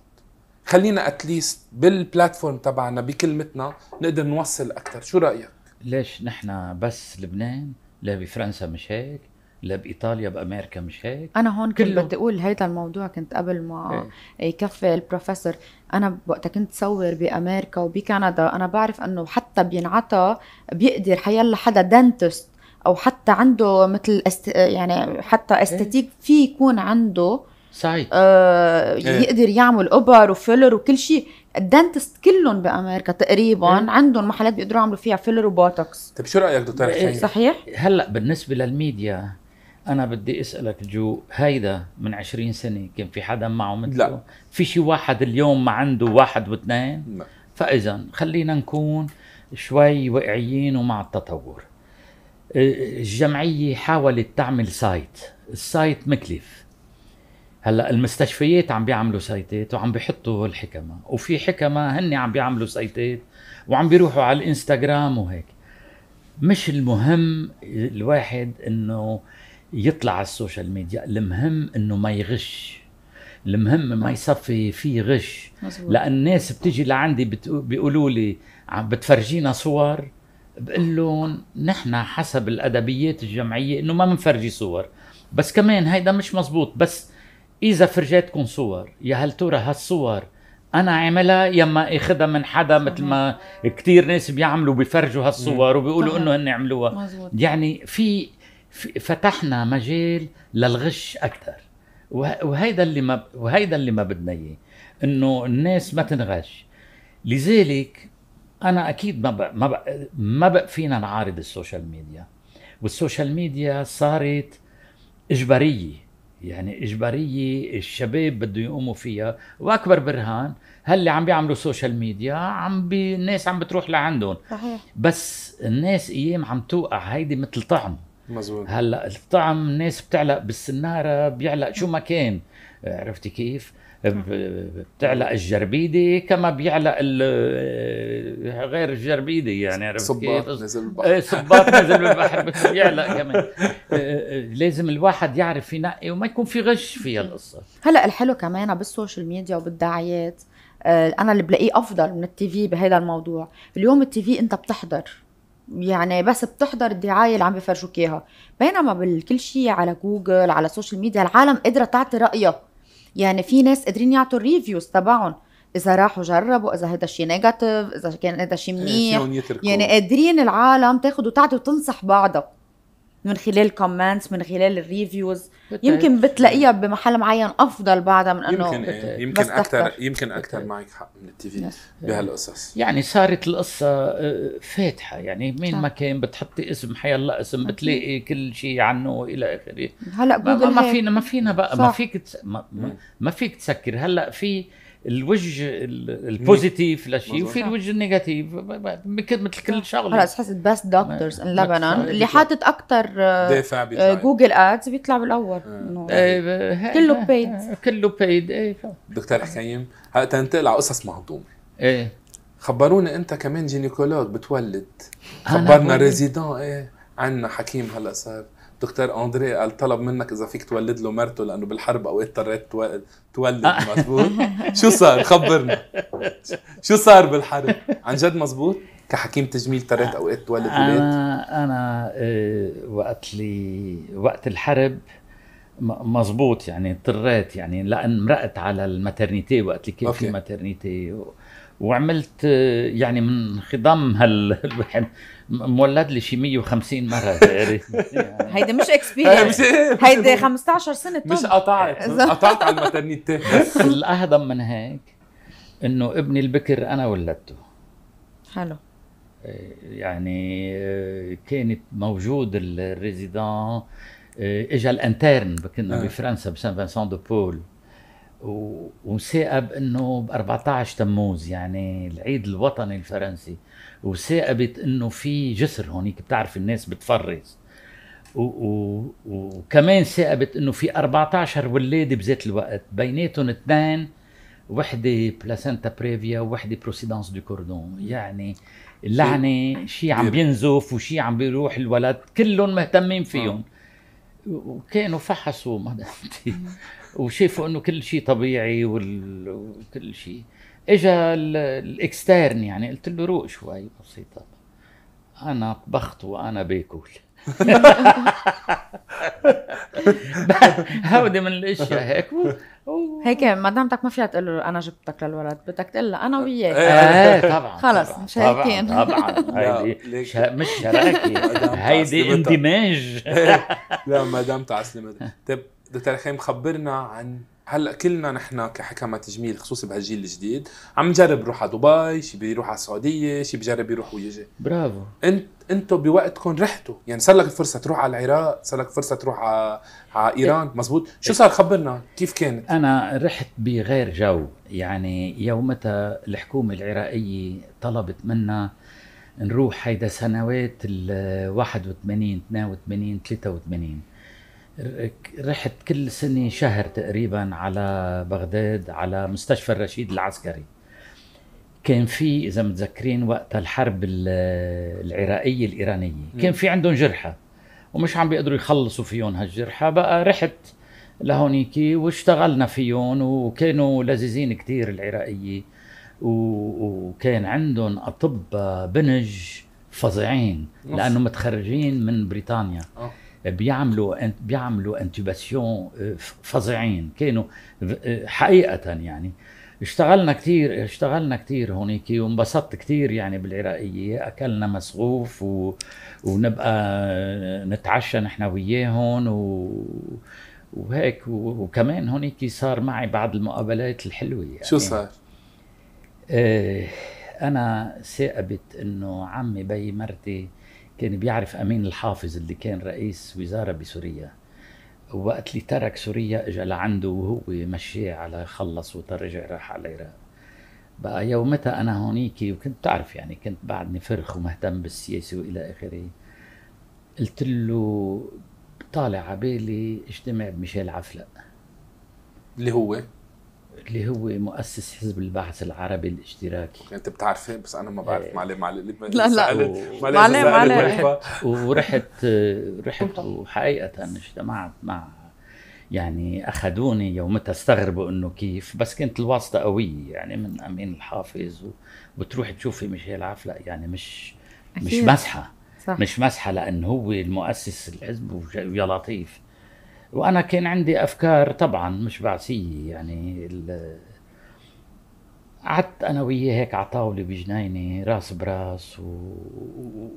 خلينا اتليست بالبلاتفورم تبعنا بكلمتنا نقدر نوصل اكثر شو رايك ليش نحن بس لبنان لا بفرنسا مش هيك لا بايطاليا بامريكا مش هيك انا هون كنت بدي اقول هيدا الموضوع كنت قبل ما ايه. يكفي البروفيسور انا وقتها كنت صور بامريكا وبكندا انا بعرف انه حتى بينعطى بيقدر حيلا حدا دنتست او حتى عنده مثل است... يعني حتى استاتيك في يكون عنده صحيح آه إيه. يقدر يعمل اوبر وفيلر وكل شيء الدنتست كلهم بامريكا تقريبا إيه؟ عندهم محلات بيقدروا يعملوا فيها فيلر وبوتوكس طيب شو رايك دكتور إيه، حسين صحيح هلا بالنسبه للميديا انا بدي اسالك جو هيدا من 20 سنه كان في حدا معه مثله لا. في شيء واحد اليوم ما عنده واحد واثنين فاذا خلينا نكون شوي واقعيين ومع التطور إيه، الجمعيه حاولت تعمل سايت السايت مكلف هلا المستشفيات عم بيعملوا سايتات وعم بيحطوا الحكمة وفي حكمة هن عم بيعملوا سايتات وعم بيروحوا على الانستغرام وهيك مش المهم الواحد انه يطلع على السوشيال ميديا المهم انه ما يغش المهم ما يصفي في غش لان الناس بتيجي لعندي بيقولوا لي بتفرجينا صور بقول لهم نحن حسب الادبيات الجمعيه انه ما بنفرجي صور بس كمان هيدا مش مزبوط بس اذا فرجتكم صور يا هل ترى هالصور انا عاملها ما اخذها من حدا مثل ما كثير ناس بيعملوا بيفرجوا هالصور وبيقولوا انه هن عملوها مزبوط. يعني في فتحنا مجال للغش اكثر وهيدا اللي ما وهيدا اللي ما بدنا اياه انه الناس ما تنغش لذلك انا اكيد ما بق ما بق ما بق فينا نعارض السوشيال ميديا والسوشيال ميديا صارت اجباريه يعني إجبارية الشباب بده يقوموا فيها وأكبر برهان هاللي عم بيعملوا سوشيال ميديا عم بي... الناس عم بتروح لعندهم صحيح. بس الناس أيام عم توقع هيدي مثل طعم مزبوط هلا الطعم الناس بتعلق بالسناره بيعلق شو ما كان عرفتي كيف بتعلق الجربيدة كما بيعلق آه، غير الجربيدة يعني عرفت صباط نزل بالبحر إيه، صباط نزل بالبحر بيعلق كمان آه، آه، لازم الواحد يعرف ينقي وما يكون في غش في القصة هلا الحلو كمان بالسوشيال ميديا وبالدعايات انا اللي بلاقيه افضل من التي في بهذا الموضوع اليوم التي في انت بتحضر يعني بس بتحضر الدعايه اللي عم بفرجوك اياها بينما بالكل شيء على جوجل على السوشيال ميديا العالم قادره تعطي رايها يعني في ناس قادرين يعطوا الريفيوز تبعهم اذا راحوا جربوا اذا هذا الشيء نيجاتيف اذا كان هذا شيء إيه، منيح يعني قادرين العالم تاخذ وتعطي وتنصح بعضها من خلال الكومنتس من خلال الريفيوز يمكن بتلاقيها بمحل معين افضل بعدها من انه يمكن إيه. يمكن اكثر يمكن اكثر معك حق من التي في بهالقصص يعني صارت القصه آه، فاتحه يعني مين ما كان بتحطي اسم الله اسم بتلاقي كل شيء عنه والى اخره هلا جوجل ما, ما فينا ما فينا بقى صح. ما فيك تس... ما, ما فيك تسكر هلا في الوجه البوزيتيف لشيء وفي الوجه النيجاتيف مثل كل شغله خلص حسيت بس دكتورز ان لبنان اللي حاطط اكثر آه، دافع آه، بيطلع جوجل ادز بيطلع بالاول آه. إيه، يعني كله بيد كله بيد ايه دكتور حكيم هلا تنتقل على قصص مهضومه ايه خبرونا انت كمان جينيكولوج بتولد خبرنا ريزيدون ايه عندنا حكيم هلا صار دكتور اندري قال طلب منك اذا فيك تولد له مرته لانه بالحرب اوقات اضطريت تولد آه. مزبوط شو صار خبرنا شو صار بالحرب عن جد مزبوط كحكيم تجميل اضطريت اوقات تولد ولاد انا انا آه، وقت لي وقت الحرب مزبوط يعني اضطريت يعني لان مرقت على الماترنيتي وقت اللي كان في ماترنيتي و... وعملت يعني من خضم هال مولد لي شي 150 مره يعني *laughs* هيدا مش اكسبيرينس هيدا 15 سنه مش قطعت *laughs* قطعت على الماترنيتي *laughs* بس الاهضم من هيك انه ابني البكر انا ولدته حلو إيه، يعني إيه، كانت موجود الريزيدان إيه، اجى الانترن كنا آه. بفرنسا بسان فانسون دو بول ومثاقب انه ب 14 تموز يعني العيد الوطني الفرنسي وثاقبت انه في جسر هونيك بتعرف الناس بتفرز وكمان ثاقبت انه في 14 ولاده بذات الوقت بيناتهم اثنين وحده بلاسنتا بريفيا ووحده بروسيدانس دو كوردون يعني اللعنه شيء عم بينزف وشيء عم بيروح الولد كلهم مهتمين فيهم آه. وكانوا فحصوا *laughs* مناعتي وشافوا انه كل شيء طبيعي وكل شيء اجى الاكسترن يعني قلت له روق شوي بسيطه انا طبخت وانا باكل *laughs* *laughs* هودي من الاشياء هيك هيك مدامتك ما فيها تقول له انا جبتك للولد بدك تقول له انا وياك إيه،, إيه. ايه طبعا خلص مشاركين طبعا *laughs* هيدي مش شراكه *laughs* هيدي اندماج إيه. *laughs* لا مدام تعسلمت طيب دكتور خيم خبرنا عن هلا كلنا نحن كحكمة تجميل خصوصي بهالجيل الجديد عم نجرب نروح على دبي شي بيروح على السعوديه شي بجرب يروح ويجي برافو انت انتم بوقتكم رحتوا يعني صار لك فرصه تروح على العراق صار لك فرصه تروح على على إيه. ايران إيه. مزبوط شو صار خبرنا كيف كانت انا رحت بغير جو يعني يومتها الحكومه العراقيه طلبت منا نروح هيدا سنوات ال 81 82 83 رحت كل سنة شهر تقريبا على بغداد على مستشفى الرشيد العسكري كان في إذا متذكرين وقت الحرب العراقية الإيرانية كان في عندهم جرحى ومش عم بيقدروا يخلصوا فيهم هالجرحى بقى رحت لهونيك واشتغلنا فيهم وكانوا لذيذين كتير العراقية وكان عندهم أطباء بنج فظيعين لأنه متخرجين من بريطانيا أوه. بيعملوا بيعملوا انتوباسيون آه، فظيعين كانوا آه، حقيقه يعني اشتغلنا كثير اشتغلنا كثير هونيك وانبسطت كثير يعني بالعراقيه اكلنا مسغوف و... ونبقى آه، نتعشى نحن وياهم و... وهيك و... وكمان هونيك صار معي بعض المقابلات الحلوه يعني. شو صار؟ اه انا ثاقبت انه عمي بي مرتي كان بيعرف امين الحافظ اللي كان رئيس وزاره بسوريا وقت اللي ترك سوريا اجى لعنده وهو مشي على خلص وترجع راح على العراق بقى يومتها انا هونيك وكنت بتعرف يعني كنت بعدني فرخ ومهتم بالسياسه والى اخره قلت له طالع عبالي اجتمع بميشيل عفلق اللي هو اللي هو مؤسس حزب البعث العربي الاشتراكي انت بتعرفيه بس انا ما بعرف إيه. معلم معلم لا لا معلم معلم ورحت رحت *laughs* وحقيقه اجتمعت مع يعني اخذوني يومتها استغربوا انه كيف بس كانت الواسطه قويه يعني من امين الحافظ وبتروح تشوفي ميشيل عفلق يعني مش أكيد. مش مسحه صح. مش مسحه لانه هو المؤسس الحزب ويا لطيف وانا كان عندي افكار طبعا مش بعثيه يعني قعدت انا وياه هيك على طاوله بجنينه راس براس و...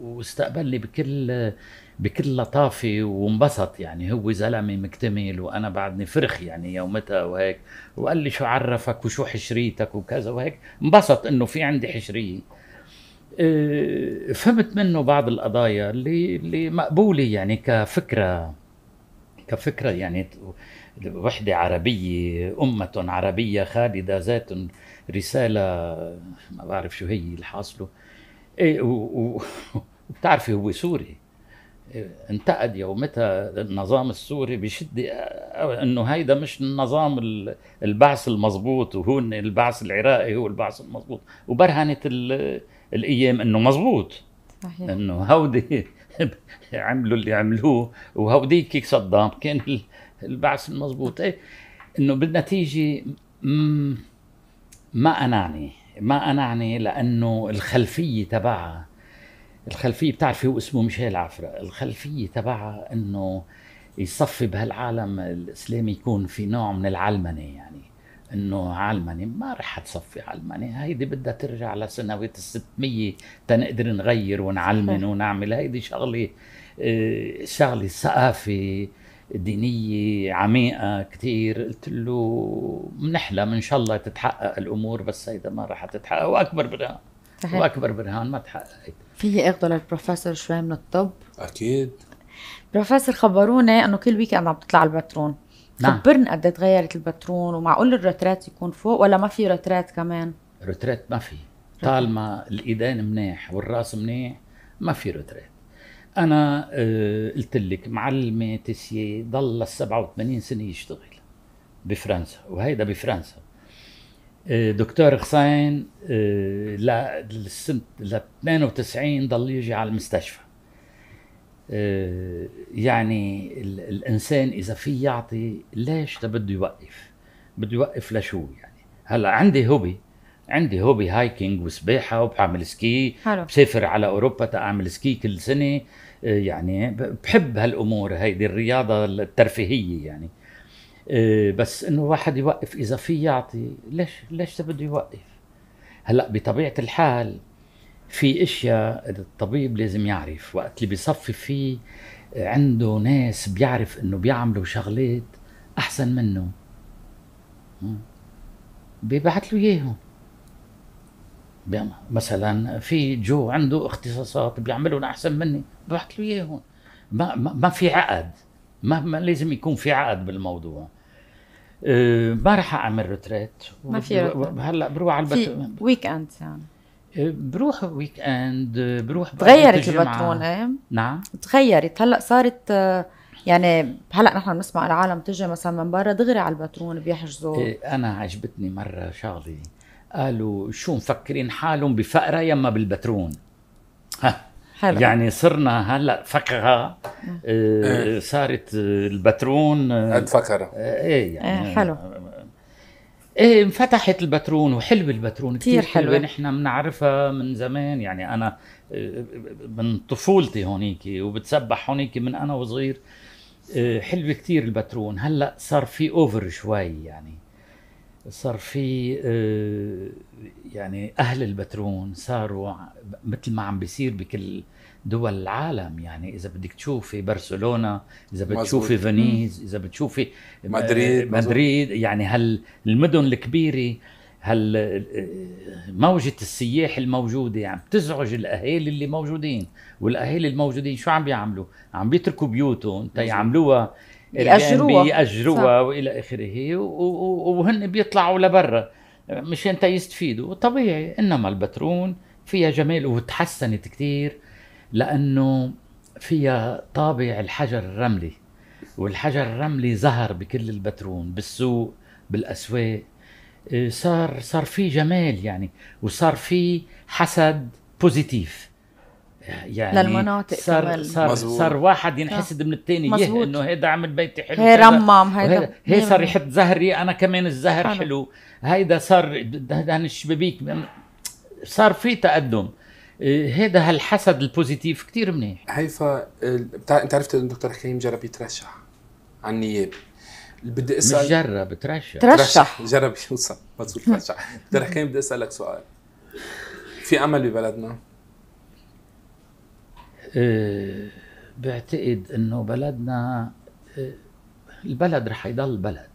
واستقبلني بكل بكل لطافه وانبسط يعني هو زلمه مكتمل وانا بعدني فرخ يعني يومتها وهيك وقال لي شو عرفك وشو حشريتك وكذا وهيك انبسط انه في عندي حشريه آه، فهمت منه بعض القضايا اللي اللي مقبوله يعني كفكره كفكره يعني وحده عربيه امه عربيه خالده ذات رساله ما بعرف شو هي اللي حاصله إيه وبتعرفي *laughs* هو سوري إيه، انتقد يومتها النظام السوري بشدة انه هيدا مش النظام البعث المضبوط وهون البعث العراقي هو البعث المضبوط وبرهنت الايام انه مضبوط صحيح انه هودي *laughs* عملوا اللي عملوه وهوديك صدام كان البعث المضبوط ايه انه بالنتيجه ما قنعني ما قنعني لانه الخلفيه تبعها الخلفيه بتعرفي هو اسمه ميشيل عفرة الخلفيه تبعها انه يصفي بهالعالم الاسلامي يكون في نوع من العلمنه يعني انه علمني ما رح تصفي علمني هيدي بدها ترجع لسنوات ال 600 تنقدر نغير ونعلمن ونعمل هيدي شغله آه، شغله ثقافه دينية عميقة كثير قلت له بنحلم إن شاء الله تتحقق الأمور بس هيدا ما رح تتحقق وأكبر برهان صحيح. وأكبر برهان ما تحققت في أخذه للبروفيسور شوي من الطب أكيد بروفيسور خبروني انه كل ويكند عم بطلع البترون نعم خبرني قد إيه تغيرت الباترون ومعقول الرترات يكون فوق ولا ما في رترات كمان؟ رترات ما في طالما الايدين منيح والراس منيح ما في رترات انا آه، قلت لك معلمه تسيي ضل لل 87 سنه يشتغل بفرنسا وهيدا بفرنسا آه، دكتور حسين للسنه ل 92 ضل يجي على المستشفى آه، يعني الانسان اذا في يعطي ليش بده يوقف بده يوقف لشو يعني هلا عندي هوبي عندي هوبي هايكينج وسباحه وبعمل سكي حلو. بسافر على اوروبا تعمل سكي كل سنه آه، يعني بحب هالامور هيدي الرياضه الترفيهيه يعني آه، بس انه واحد يوقف اذا في يعطي ليش ليش بده يوقف هلا بطبيعه الحال في اشياء الطبيب لازم يعرف وقت اللي بيصفي فيه عنده ناس بيعرف انه بيعملوا شغلات احسن منه بيبعت له اياهم مثلا في جو عنده اختصاصات بيعملهم احسن مني ببعت له اياهم ما, ما, في عقد ما, ما لازم يكون في عقد بالموضوع أه، ما راح اعمل ريتريت ما في هلا بروح على في ويك اند يعني بروح ويك اند بروح تغيرت الباترون إيه؟ نعم تغيرت هلا صارت يعني هلا نحن بنسمع العالم تجي مثلا من برا دغري على الباترون بيحجزوا إيه، انا عجبتني مره شغله قالوا شو مفكرين حالهم بفقره يما بالباترون ها حلو. يعني صرنا هلا فقره إيه، صارت الباترون قد فقره ايه يعني حلو ايه انفتحت البترون وحلوه البترون كثير حلوه نحن بنعرفها من زمان يعني انا إيه، من طفولتي هونيك وبتسبح هونيك من انا وصغير إيه، حلوه كثير البترون هلا صار في اوفر شوي يعني صار في إيه، يعني اهل البترون صاروا مثل ما عم بيصير بكل دول العالم يعني اذا بدك تشوفي برشلونه اذا بدك تشوفي اذا بتشوفي آه، مدريد مدريد يعني هالمدن الكبيره هال آه، موجه السياح الموجودة عم يعني تزعج الأهالي اللي موجودين والأهالي الموجودين شو عم بيعملوا؟ عم بيتركوا بيوتهم تيعملوها طيب يأجروها يأجروها وإلى آخره وهن بيطلعوا لبرا مشان تيستفيدوا طبيعي إنما البترون فيها جمال وتحسنت كثير لانه فيها طابع الحجر الرملي والحجر الرملي ظهر بكل البترون بالسوق بالاسواق آه، صار صار في جمال يعني وصار في حسد بوزيتيف يعني للمناطق صار صار, مزبوط. صار واحد ينحسد آه. من الثاني يه انه هيدا عمل بيتي حلو هي رمم هيدا هي صار يحط زهري انا كمان الزهر حلو, حلو. هيدا صار هذا الشبابيك صار في تقدم إيه، هذا هالحسد البوزيتيف كثير منيح هيفا انت عرفت انه الدكتور حكيم جرب يترشح على النيابه بدي اسال مش جرب ترشح ترشح جرب يوصل تقول ترشح دكتور حكيم بدي اسالك سؤال في امل ببلدنا؟ إيه، بعتقد انه بلدنا إيه، البلد رح يضل بلد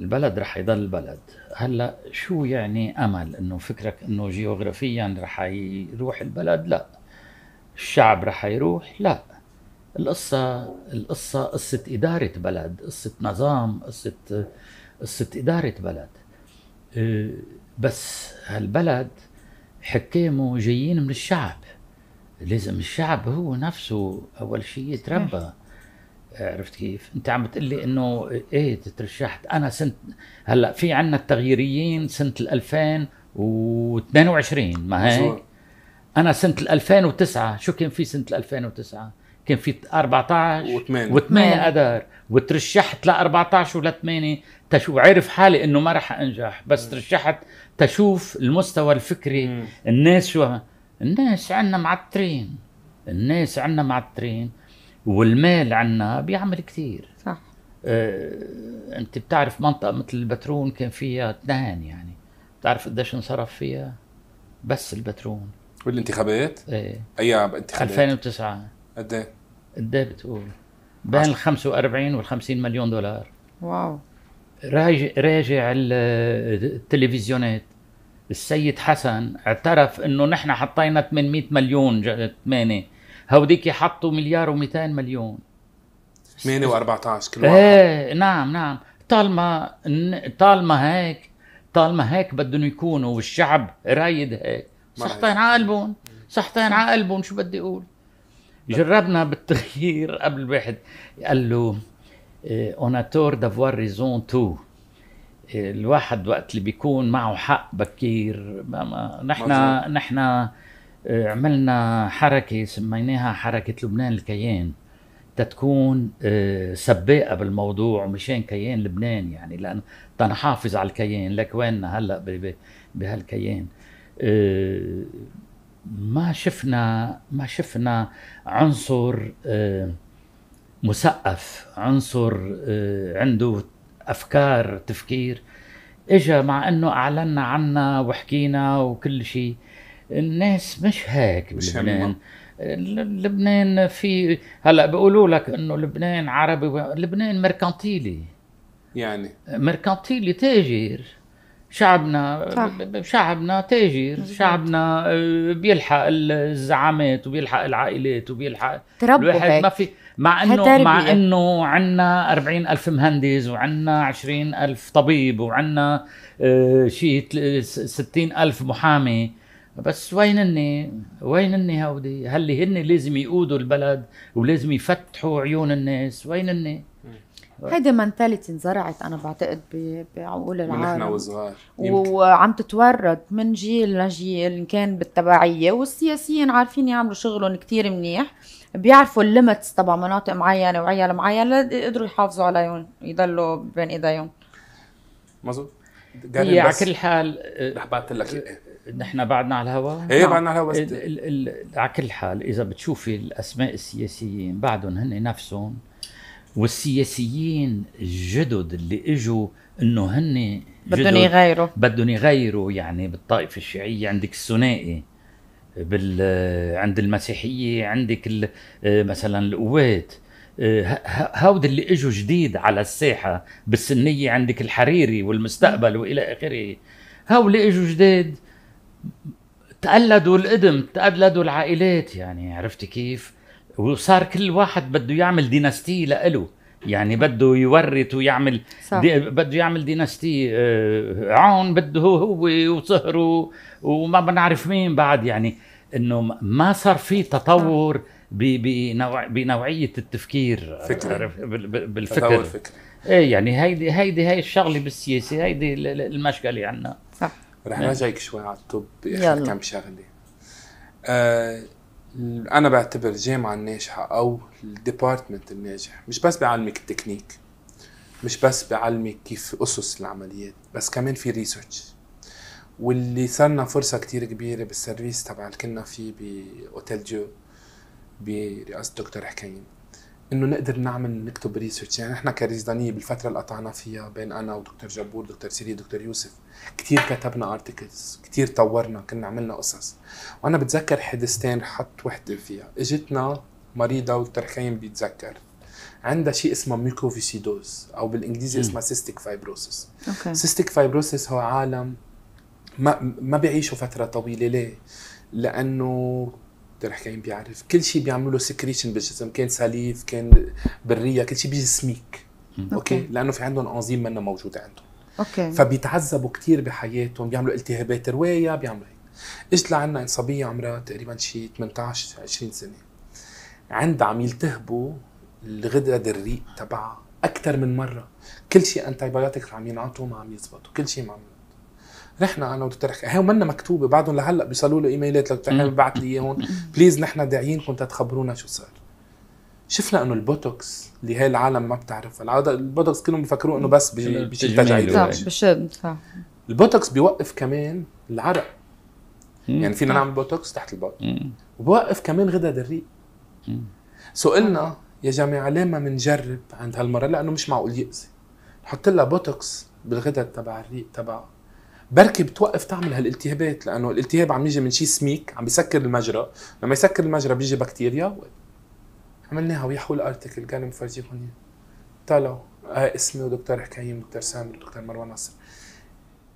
البلد رح يضل بلد هلا شو يعني امل انه فكرك انه جيوغرافيا رح يروح البلد لا الشعب رح يروح لا القصة القصة قصة إدارة بلد قصة نظام قصة قصة إدارة بلد آه، بس هالبلد حكامه جايين من الشعب لازم الشعب هو نفسه أول شيء يتربى عرفت كيف؟ انت عم بتقول لي انه ايه ترشحت انا سنه هلا في عندنا التغييريين سنه 2022 ما هيك؟ انا سنه 2009 شو كان في سنه 2009 كان في 14 و8 و8 اذار وترشحت ل 14 ولا 8 تشو عرف حالي انه ما راح انجح بس م. ترشحت تشوف المستوى الفكري م. الناس شو الناس عندنا معترين الناس عندنا معترين والمال عندنا بيعمل كثير صح آه، انت بتعرف منطقه مثل البترون كان فيها اثنين يعني بتعرف قديش انصرف فيها بس البترون والانتخابات؟ ايه اي انتخابات؟ 2009 قد ايه؟ قد ايه بتقول؟ بين ال 45 وال 50 مليون دولار واو راجع راجع التلفزيونات السيد حسن اعترف انه نحن حطينا 800 مليون 8 هوديك حطوا مليار و200 مليون 8 و14 كل واحد ايه نعم نعم طالما طالما هيك طالما هيك بدهم يكونوا والشعب رايد هيك صحتين عقلبهم صحتين عقلبهم شو بدي اقول جربنا بالتغيير قبل واحد قال له اوناتور دافوار ريزون تو الواحد وقت اللي بيكون معه حق بكير نحن نحن آه، عملنا حركة سميناها حركة لبنان الكيان تتكون آه، سباقة بالموضوع مشان كيان لبنان يعني لأن تنحافظ على الكيان لكواننا هلأ بهالكيان آه، ما شفنا ما شفنا عنصر مثقف عنصر عنده افكار تفكير اجا مع انه اعلنا عنا وحكينا وكل شيء الناس مش هيك مش بلبنان لبنان في هلا بيقولوا لك انه لبنان عربي لبنان مركانتيلي يعني مركانتيلي تاجر شعبنا صح. شعبنا تاجر شعبنا آه، بيلحق الزعامات وبيلحق العائلات وبيلحق تربوا الواحد هيك. ما في مع انه مع انه عندنا 40 الف مهندس وعندنا 20 الف طبيب وعندنا آه، شيء 60 الف محامي بس وين هن وين هن هودي هل هن لازم يقودوا البلد ولازم يفتحوا عيون الناس وين هن هيدي منتاليتي انزرعت انا بعتقد بعقول العالم احنا وصغار وعم تتورد من جيل لجيل ان كان بالتبعيه والسياسيين عارفين يعملوا شغلهم كتير منيح بيعرفوا الليمتس تبع مناطق معينه وعيال معينه ليقدروا يحافظوا عليهم يضلوا بين ايديهم مظبوط هي على كل حال رح بعتلك لك آه، إيه؟ نحن بعدنا على الهواء؟ ايه نعم. بعدنا على الهواء على كل حال اذا بتشوفي الاسماء السياسيين بعدهم هن نفسهم والسياسيين الجدد اللي اجوا انه هن بدهم يغيروا بدهم يغيروا يعني بالطائفه الشيعيه عندك الثنائي بال عند المسيحيه عندك مثلا القوات هود اللي اجوا جديد على الساحه بالسنيه عندك الحريري والمستقبل والى اخره اللي اجوا جداد تقلدوا القدم تقلدوا العائلات يعني عرفت كيف وصار كل واحد بده يعمل ديناستيه لإله يعني بده يورث ويعمل صح. دي بده يعمل ديناستي آه، عون بده هو وصهره وما بنعرف مين بعد يعني انه ما صار في تطور بنوع بنوعيه التفكير فكري بالفكر تطور فكري ايه يعني هيدي هيدي هي الشغله بالسياسه هيدي المشكله عندنا رح نعم. نرجعك شوي على الطب باخر كم شغله آه انا بعتبر الجامعه الناجحه او الديبارتمنت الناجح مش بس بيعلمك التكنيك مش بس بيعلمك كيف اسس العمليات بس كمان في ريسيرش واللي لنا فرصة كتير كبيرة بالسيرفيس تبع اللي كنا فيه بأوتيل جو برئاسة الدكتور حكيم انه نقدر نعمل نكتب ريسيرش يعني احنا كريزدانيه بالفتره اللي قطعنا فيها بين انا ودكتور جابور دكتور سيري دكتور يوسف كثير كتبنا ارتكلز كثير طورنا كنا عملنا قصص وانا بتذكر حدثتين حط وحده فيها اجتنا مريضه ودكتور خيم بيتذكر عندها شيء اسمه ميكوفيسيدوز او بالانجليزي اسمها سيستيك فايبروسيس اوكي سيستيك فايبروسيس هو عالم ما ما بيعيشوا فتره طويله ليه؟ لانه كاين بيعرف كل شيء بيعمل له سكريشن بالجسم كان سليف كان بريه كل شيء بيجي سميك اوكي لانه في عندهم انزيم منا موجوده عندهم اوكي فبيتعذبوا كثير بحياتهم بيعملوا التهابات روايه بيعملوا هيك اجت لعنا صبيه عمرها تقريبا شي 18 20 سنه عندها عم يلتهبوا الغده الريق تبعها اكثر من مره كل شيء انتي بايوتيك عم ينعطوا ما عم يزبطوا كل شيء ما عم نحن انا والتاريخ هي منا مكتوبه بعدهم لهلا بيصلوا له ايميلات لو بتعمل بعت لي اياهم بليز نحن داعيينكم تخبرونا شو صار شفنا انه البوتوكس اللي هي العالم ما بتعرفها العاده البوتوكس كلهم بيفكروا انه بس بشد بشد البوتوكس بيوقف كمان العرق يعني فينا نعمل بوتوكس تحت البطن وبوقف كمان غدد الريق سو قلنا يا جماعه ليه ما بنجرب عند هالمره لانه مش معقول يأذي نحط لها بوتوكس بالغدد تبع الريق تبعه بركي بتوقف تعمل هالالتهابات لانه الالتهاب عم يجي من شيء سميك عم بيسكر المجرى لما يسكر المجرى بيجي بكتيريا عملناها ارتكل قال كان مفرجيكم طلعوا آه، اسمي ودكتور حكيم دكتور سامر ودكتور مروان نصر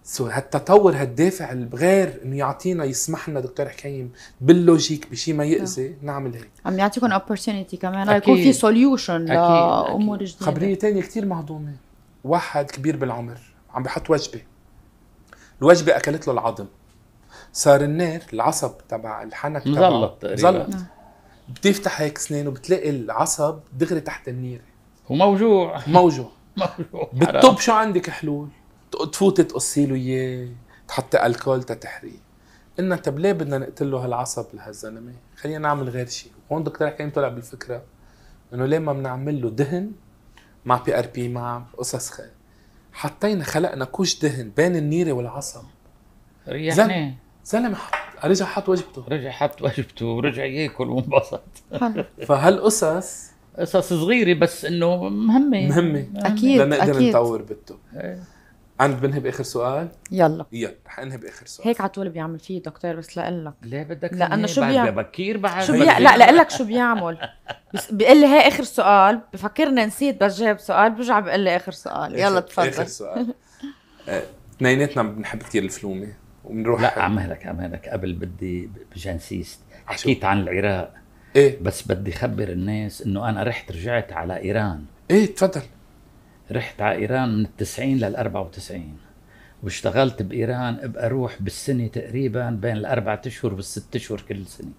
سو هالتطور هالدافع الغير انه يعطينا يسمح لنا دكتور حكيم باللوجيك بشيء ما يأذي نعمل هيك عم يعطيكم اوبورتونيتي كمان يكون في سوليوشن لامور جديده خبريه ثانيه كثير مهضومه واحد كبير بالعمر عم بحط وجبه الوجبه اكلت له العظم صار النير العصب تبع الحنك مزلط تقريبا نعم. بتفتح هيك سنين بتلاقي العصب دغري تحت النيره وموجوع موجوع موجوع *laughs* بالطب شو عندك حلول؟ تفوت تقصي له اياه تحطي الكول تتحريه قلنا طب ليه بدنا نقتل له هالعصب لهالزلمه؟ خلينا نعمل غير شيء، هون دكتور حكيم طلع بالفكره انه ليه ما بنعمل له دهن مع بي ار بي مع قصص خير حطينا خلقنا كوش دهن بين النيره والعصب ريحناه زلمه حط رجع حط وجبته رجع حط وجبته ورجع ياكل وانبسط *laughs* فهالقصص قصص صغيره بس انه مهمه مهمه اكيد لنقدر نطور بده انا بنهي باخر سؤال يلا يلا رح انهي باخر سؤال هيك على طول بيعمل فيه دكتور بس لاقول لك ليه بدك لانه شو بيعمل بكير بعد شو بيعمل لا لاقول لك شو بيعمل بس بيقول لي هي اخر سؤال بفكرني نسيت بس جايب سؤال برجع بقول لي اخر سؤال يلا تفضل اخر سؤال *laughs* آه، اثنيناتنا بنحب كثير الفلومه وبنروح لا عمهلك عمهلك قبل بدي بجنسيست حكيت عن العراق ايه بس بدي خبر الناس انه انا رحت رجعت على ايران ايه تفضل رحت على ايران من التسعين لل 94 واشتغلت بايران ابقى اروح بالسنه تقريبا بين الاربع اشهر والست اشهر كل سنه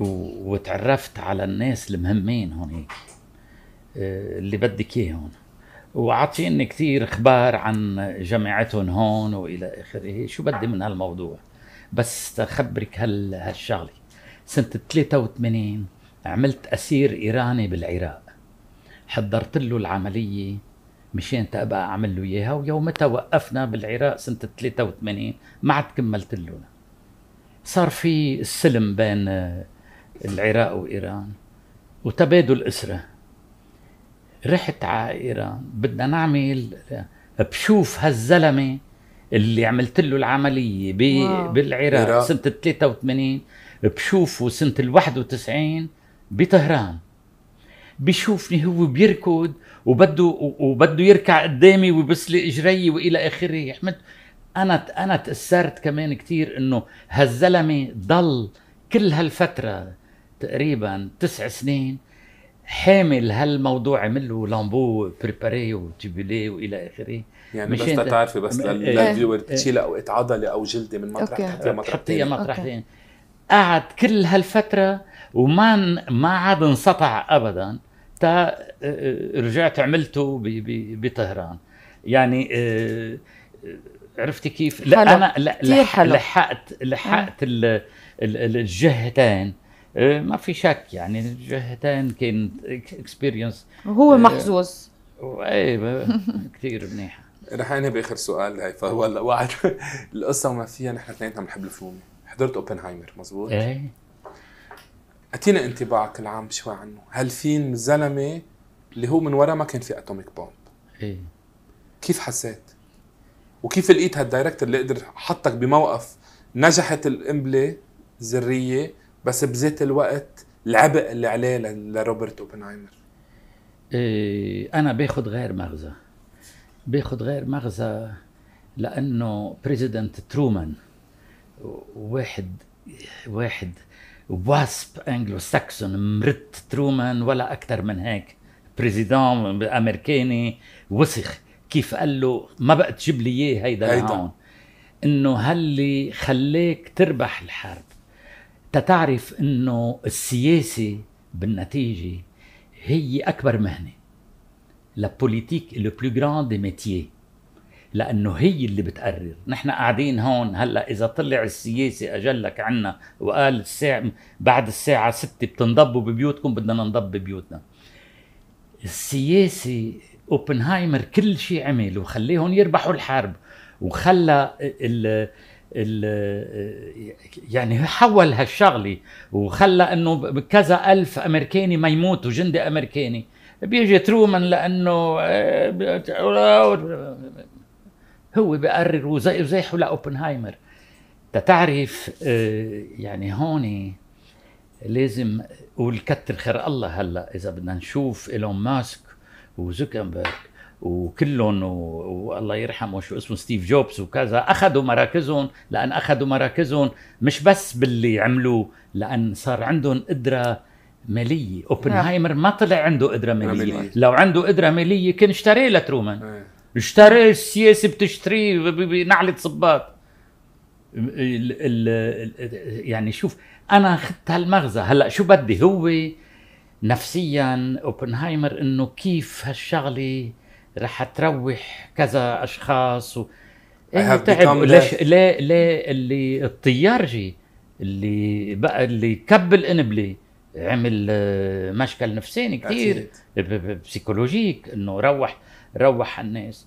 وتعرفت على الناس المهمين هونيك آه، اللي بدك اياهم وعاطيني كثير اخبار عن جامعتهم هون والى اخره شو بدي من هالموضوع بس اخبرك هال هالشغله سنه 83 عملت اسير ايراني بالعراق حضرت له العمليه مشان تبقى اعمل له اياها ويومتها وقفنا بالعراق سنه 83 ما عاد كملت له صار في السلم بين آه، العراق وايران وتبادل اسره رحت على ايران بدنا نعمل آه، بشوف هالزلمه اللي عملت له العمليه بالعراق سنه 83 بشوفه سنه ال 91 بطهران بيشوفني هو بيركض وبده وبده يركع قدامي ويبس لي اجري والى اخره احمد انا انا تاثرت كمان كثير انه هالزلمه ضل كل هالفتره تقريبا تسع سنين حامل هالموضوع عمل له لامبو بريباري وتيبيلي والى اخره يعني بس تعرفي بس للفيور إيه. إيه. تشيلها او عضله او جلده من مطرح تحطيها مطرح تحطيها مطرح قعد كل هالفتره وما ما عاد انسطع ابدا تا آه، آه، رجعت عملته بطهران يعني آه، عرفتي كيف لا حلو. انا لا لحقت لحقت, لحقت الجهتين ما في شك يعني الجهتين كان اكسبيرينس وهو محظوظ ايه *laughs* كثير منيحه رح انا باخر سؤال هي فهو وعد *laughs* القصه وما فيها نحن اثنيناتنا بنحب الفلوم حضرت اوبنهايمر مزبوط ايه اعطينا انطباعك العام شوي عنه في زلمه اللي هو من ورا ما كان في اتوميك بومب ايه كيف حسيت وكيف لقيت هالدايركتور اللي قدر حطك بموقف نجحت القنبله الذريه بس بذات الوقت العبء اللي عليه لروبرت اوبنهايمر إيه انا باخذ غير مغزى باخذ غير مغزى لانه بريزيدنت ترومان واحد واحد واسب انجلو ساكسون مرد ترومان ولا اكثر من هيك بريزيدون امريكاني وسخ كيف قال له ما بقى تجيب لي اياه هيدا هيدا انه هاللي خليك تربح الحرب تتعرف انه السياسه بالنتيجه هي اكبر مهنه لا بوليتيك لو بلو غران دي ميتييه لانه هي اللي بتقرر نحن قاعدين هون هلا اذا طلع السياسي اجلك عنا وقال الساعه بعد الساعه 6 بتنضبوا ببيوتكم بدنا ننضب ببيوتنا السياسي اوبنهايمر كل شيء عمل وخليهم يربحوا الحرب وخلى ال ال يعني حول هالشغله وخلى انه كذا الف امريكاني ما يموتوا جندي امريكاني بيجي ترومان لانه آه، هو بقرر وزي وزي حول اوبنهايمر تتعرف آه، يعني هون لازم كتر خير الله هلا اذا بدنا نشوف ايلون ماسك وزوكنبرغ وكلهم والله يرحمه شو اسمه ستيف جوبز وكذا اخذوا مراكزهم لان اخذوا مراكزهم مش بس باللي عملوه لان صار عندهم قدره ماليه نعم. اوبنهايمر ما طلع عنده قدره ماليه لو عنده قدره ماليه كان اشتري لترومان إيه. اشتري السياسه بتشتريه بنعله صباط يعني شوف انا اخذت هالمغزى هلا شو بدي هو نفسيا اوبنهايمر انه كيف هالشغله رح تروح كذا اشخاص و... إيه تعب ليش ليه ليه اللي الطيارجي اللي بقى اللي كب القنبله عمل آه، مشكل نفساني كثير بسيكولوجيك انه روح روح الناس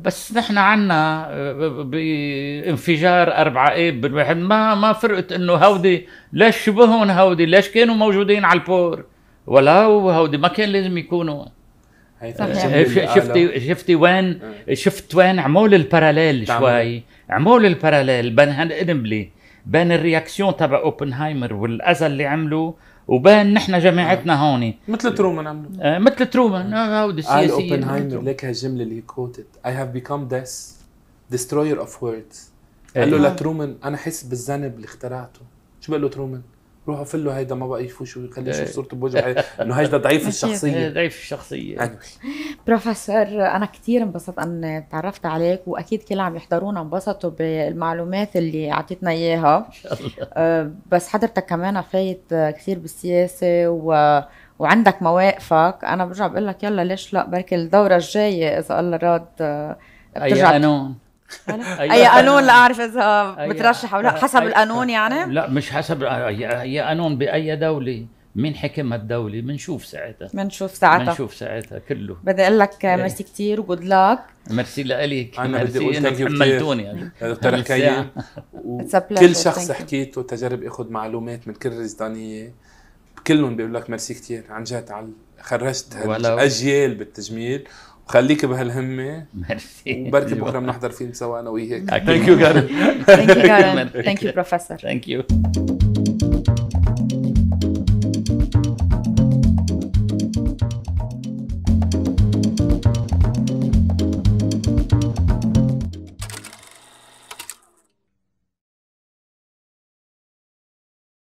بس نحن عنا آه، آه، بانفجار 4 اب إيه، ما ما فرقت انه هودي ليش شبههم هودي ليش كانوا موجودين على البور ولو هودي ما كان لازم يكونوا شفتي شفتي آه، وين شفت وين عمول البارالل شوي عمول البارالل بين هن بين الرياكسيون تبع اوبنهايمر والاذى اللي عمله وبين نحن جماعتنا آه. هون مثل ترومان عملوا آه، مثل ترومان هودي آه، السياسيين قال اوبنهايمر ليك هالجمله اللي كوتت اي هاف بيكم ذس ديستروير اوف ووردز قال له إيه. لترومان انا حس بالذنب اللي اخترعته شو بقول له ترومان؟ روحوا فلوا هيدا ما بقى يشوف شو يخلي يشوف إيه. صورته بوجهه انه هيدا ضعيف *laughs* الشخصيه إيه، ضعيف الشخصيه يعني. بروفيسور انا كثير انبسطت ان تعرفت عليك واكيد كل عم يحضرونا انبسطوا بالمعلومات اللي اعطيتنا اياها ان شاء الله آه، بس حضرتك كمان فايت كثير بالسياسه و وعندك مواقفك انا برجع بقول لك يلا ليش لا بركي الدوره الجايه اذا الله راد آه، أيوة، بترجع أي اي قانون لا اعرف اذا بترشح او لا حسب القانون يعني لا مش حسب هي قانون باي دوله مين حكم هالدولة بنشوف ساعتها بنشوف ساعتها بنشوف ساعتها كله بدي اقول لك إيه. ميرسي كثير وجود لك ميرسي لك انا بدي اقول لك يو حملتوني دكتور كل شخص حكيته تجرب اخذ معلومات من كل رزدانيه كلهم بيقول لك ميرسي كثير عن جد خرجت اجيال بالتجميل خليك بهالهمه ميرسي وبركي بكره بنحضر *laughs* فيلم سوا انا وياك ثانك يو كارن ثانك يو كارن ثانك يو بروفيسور ثانك يو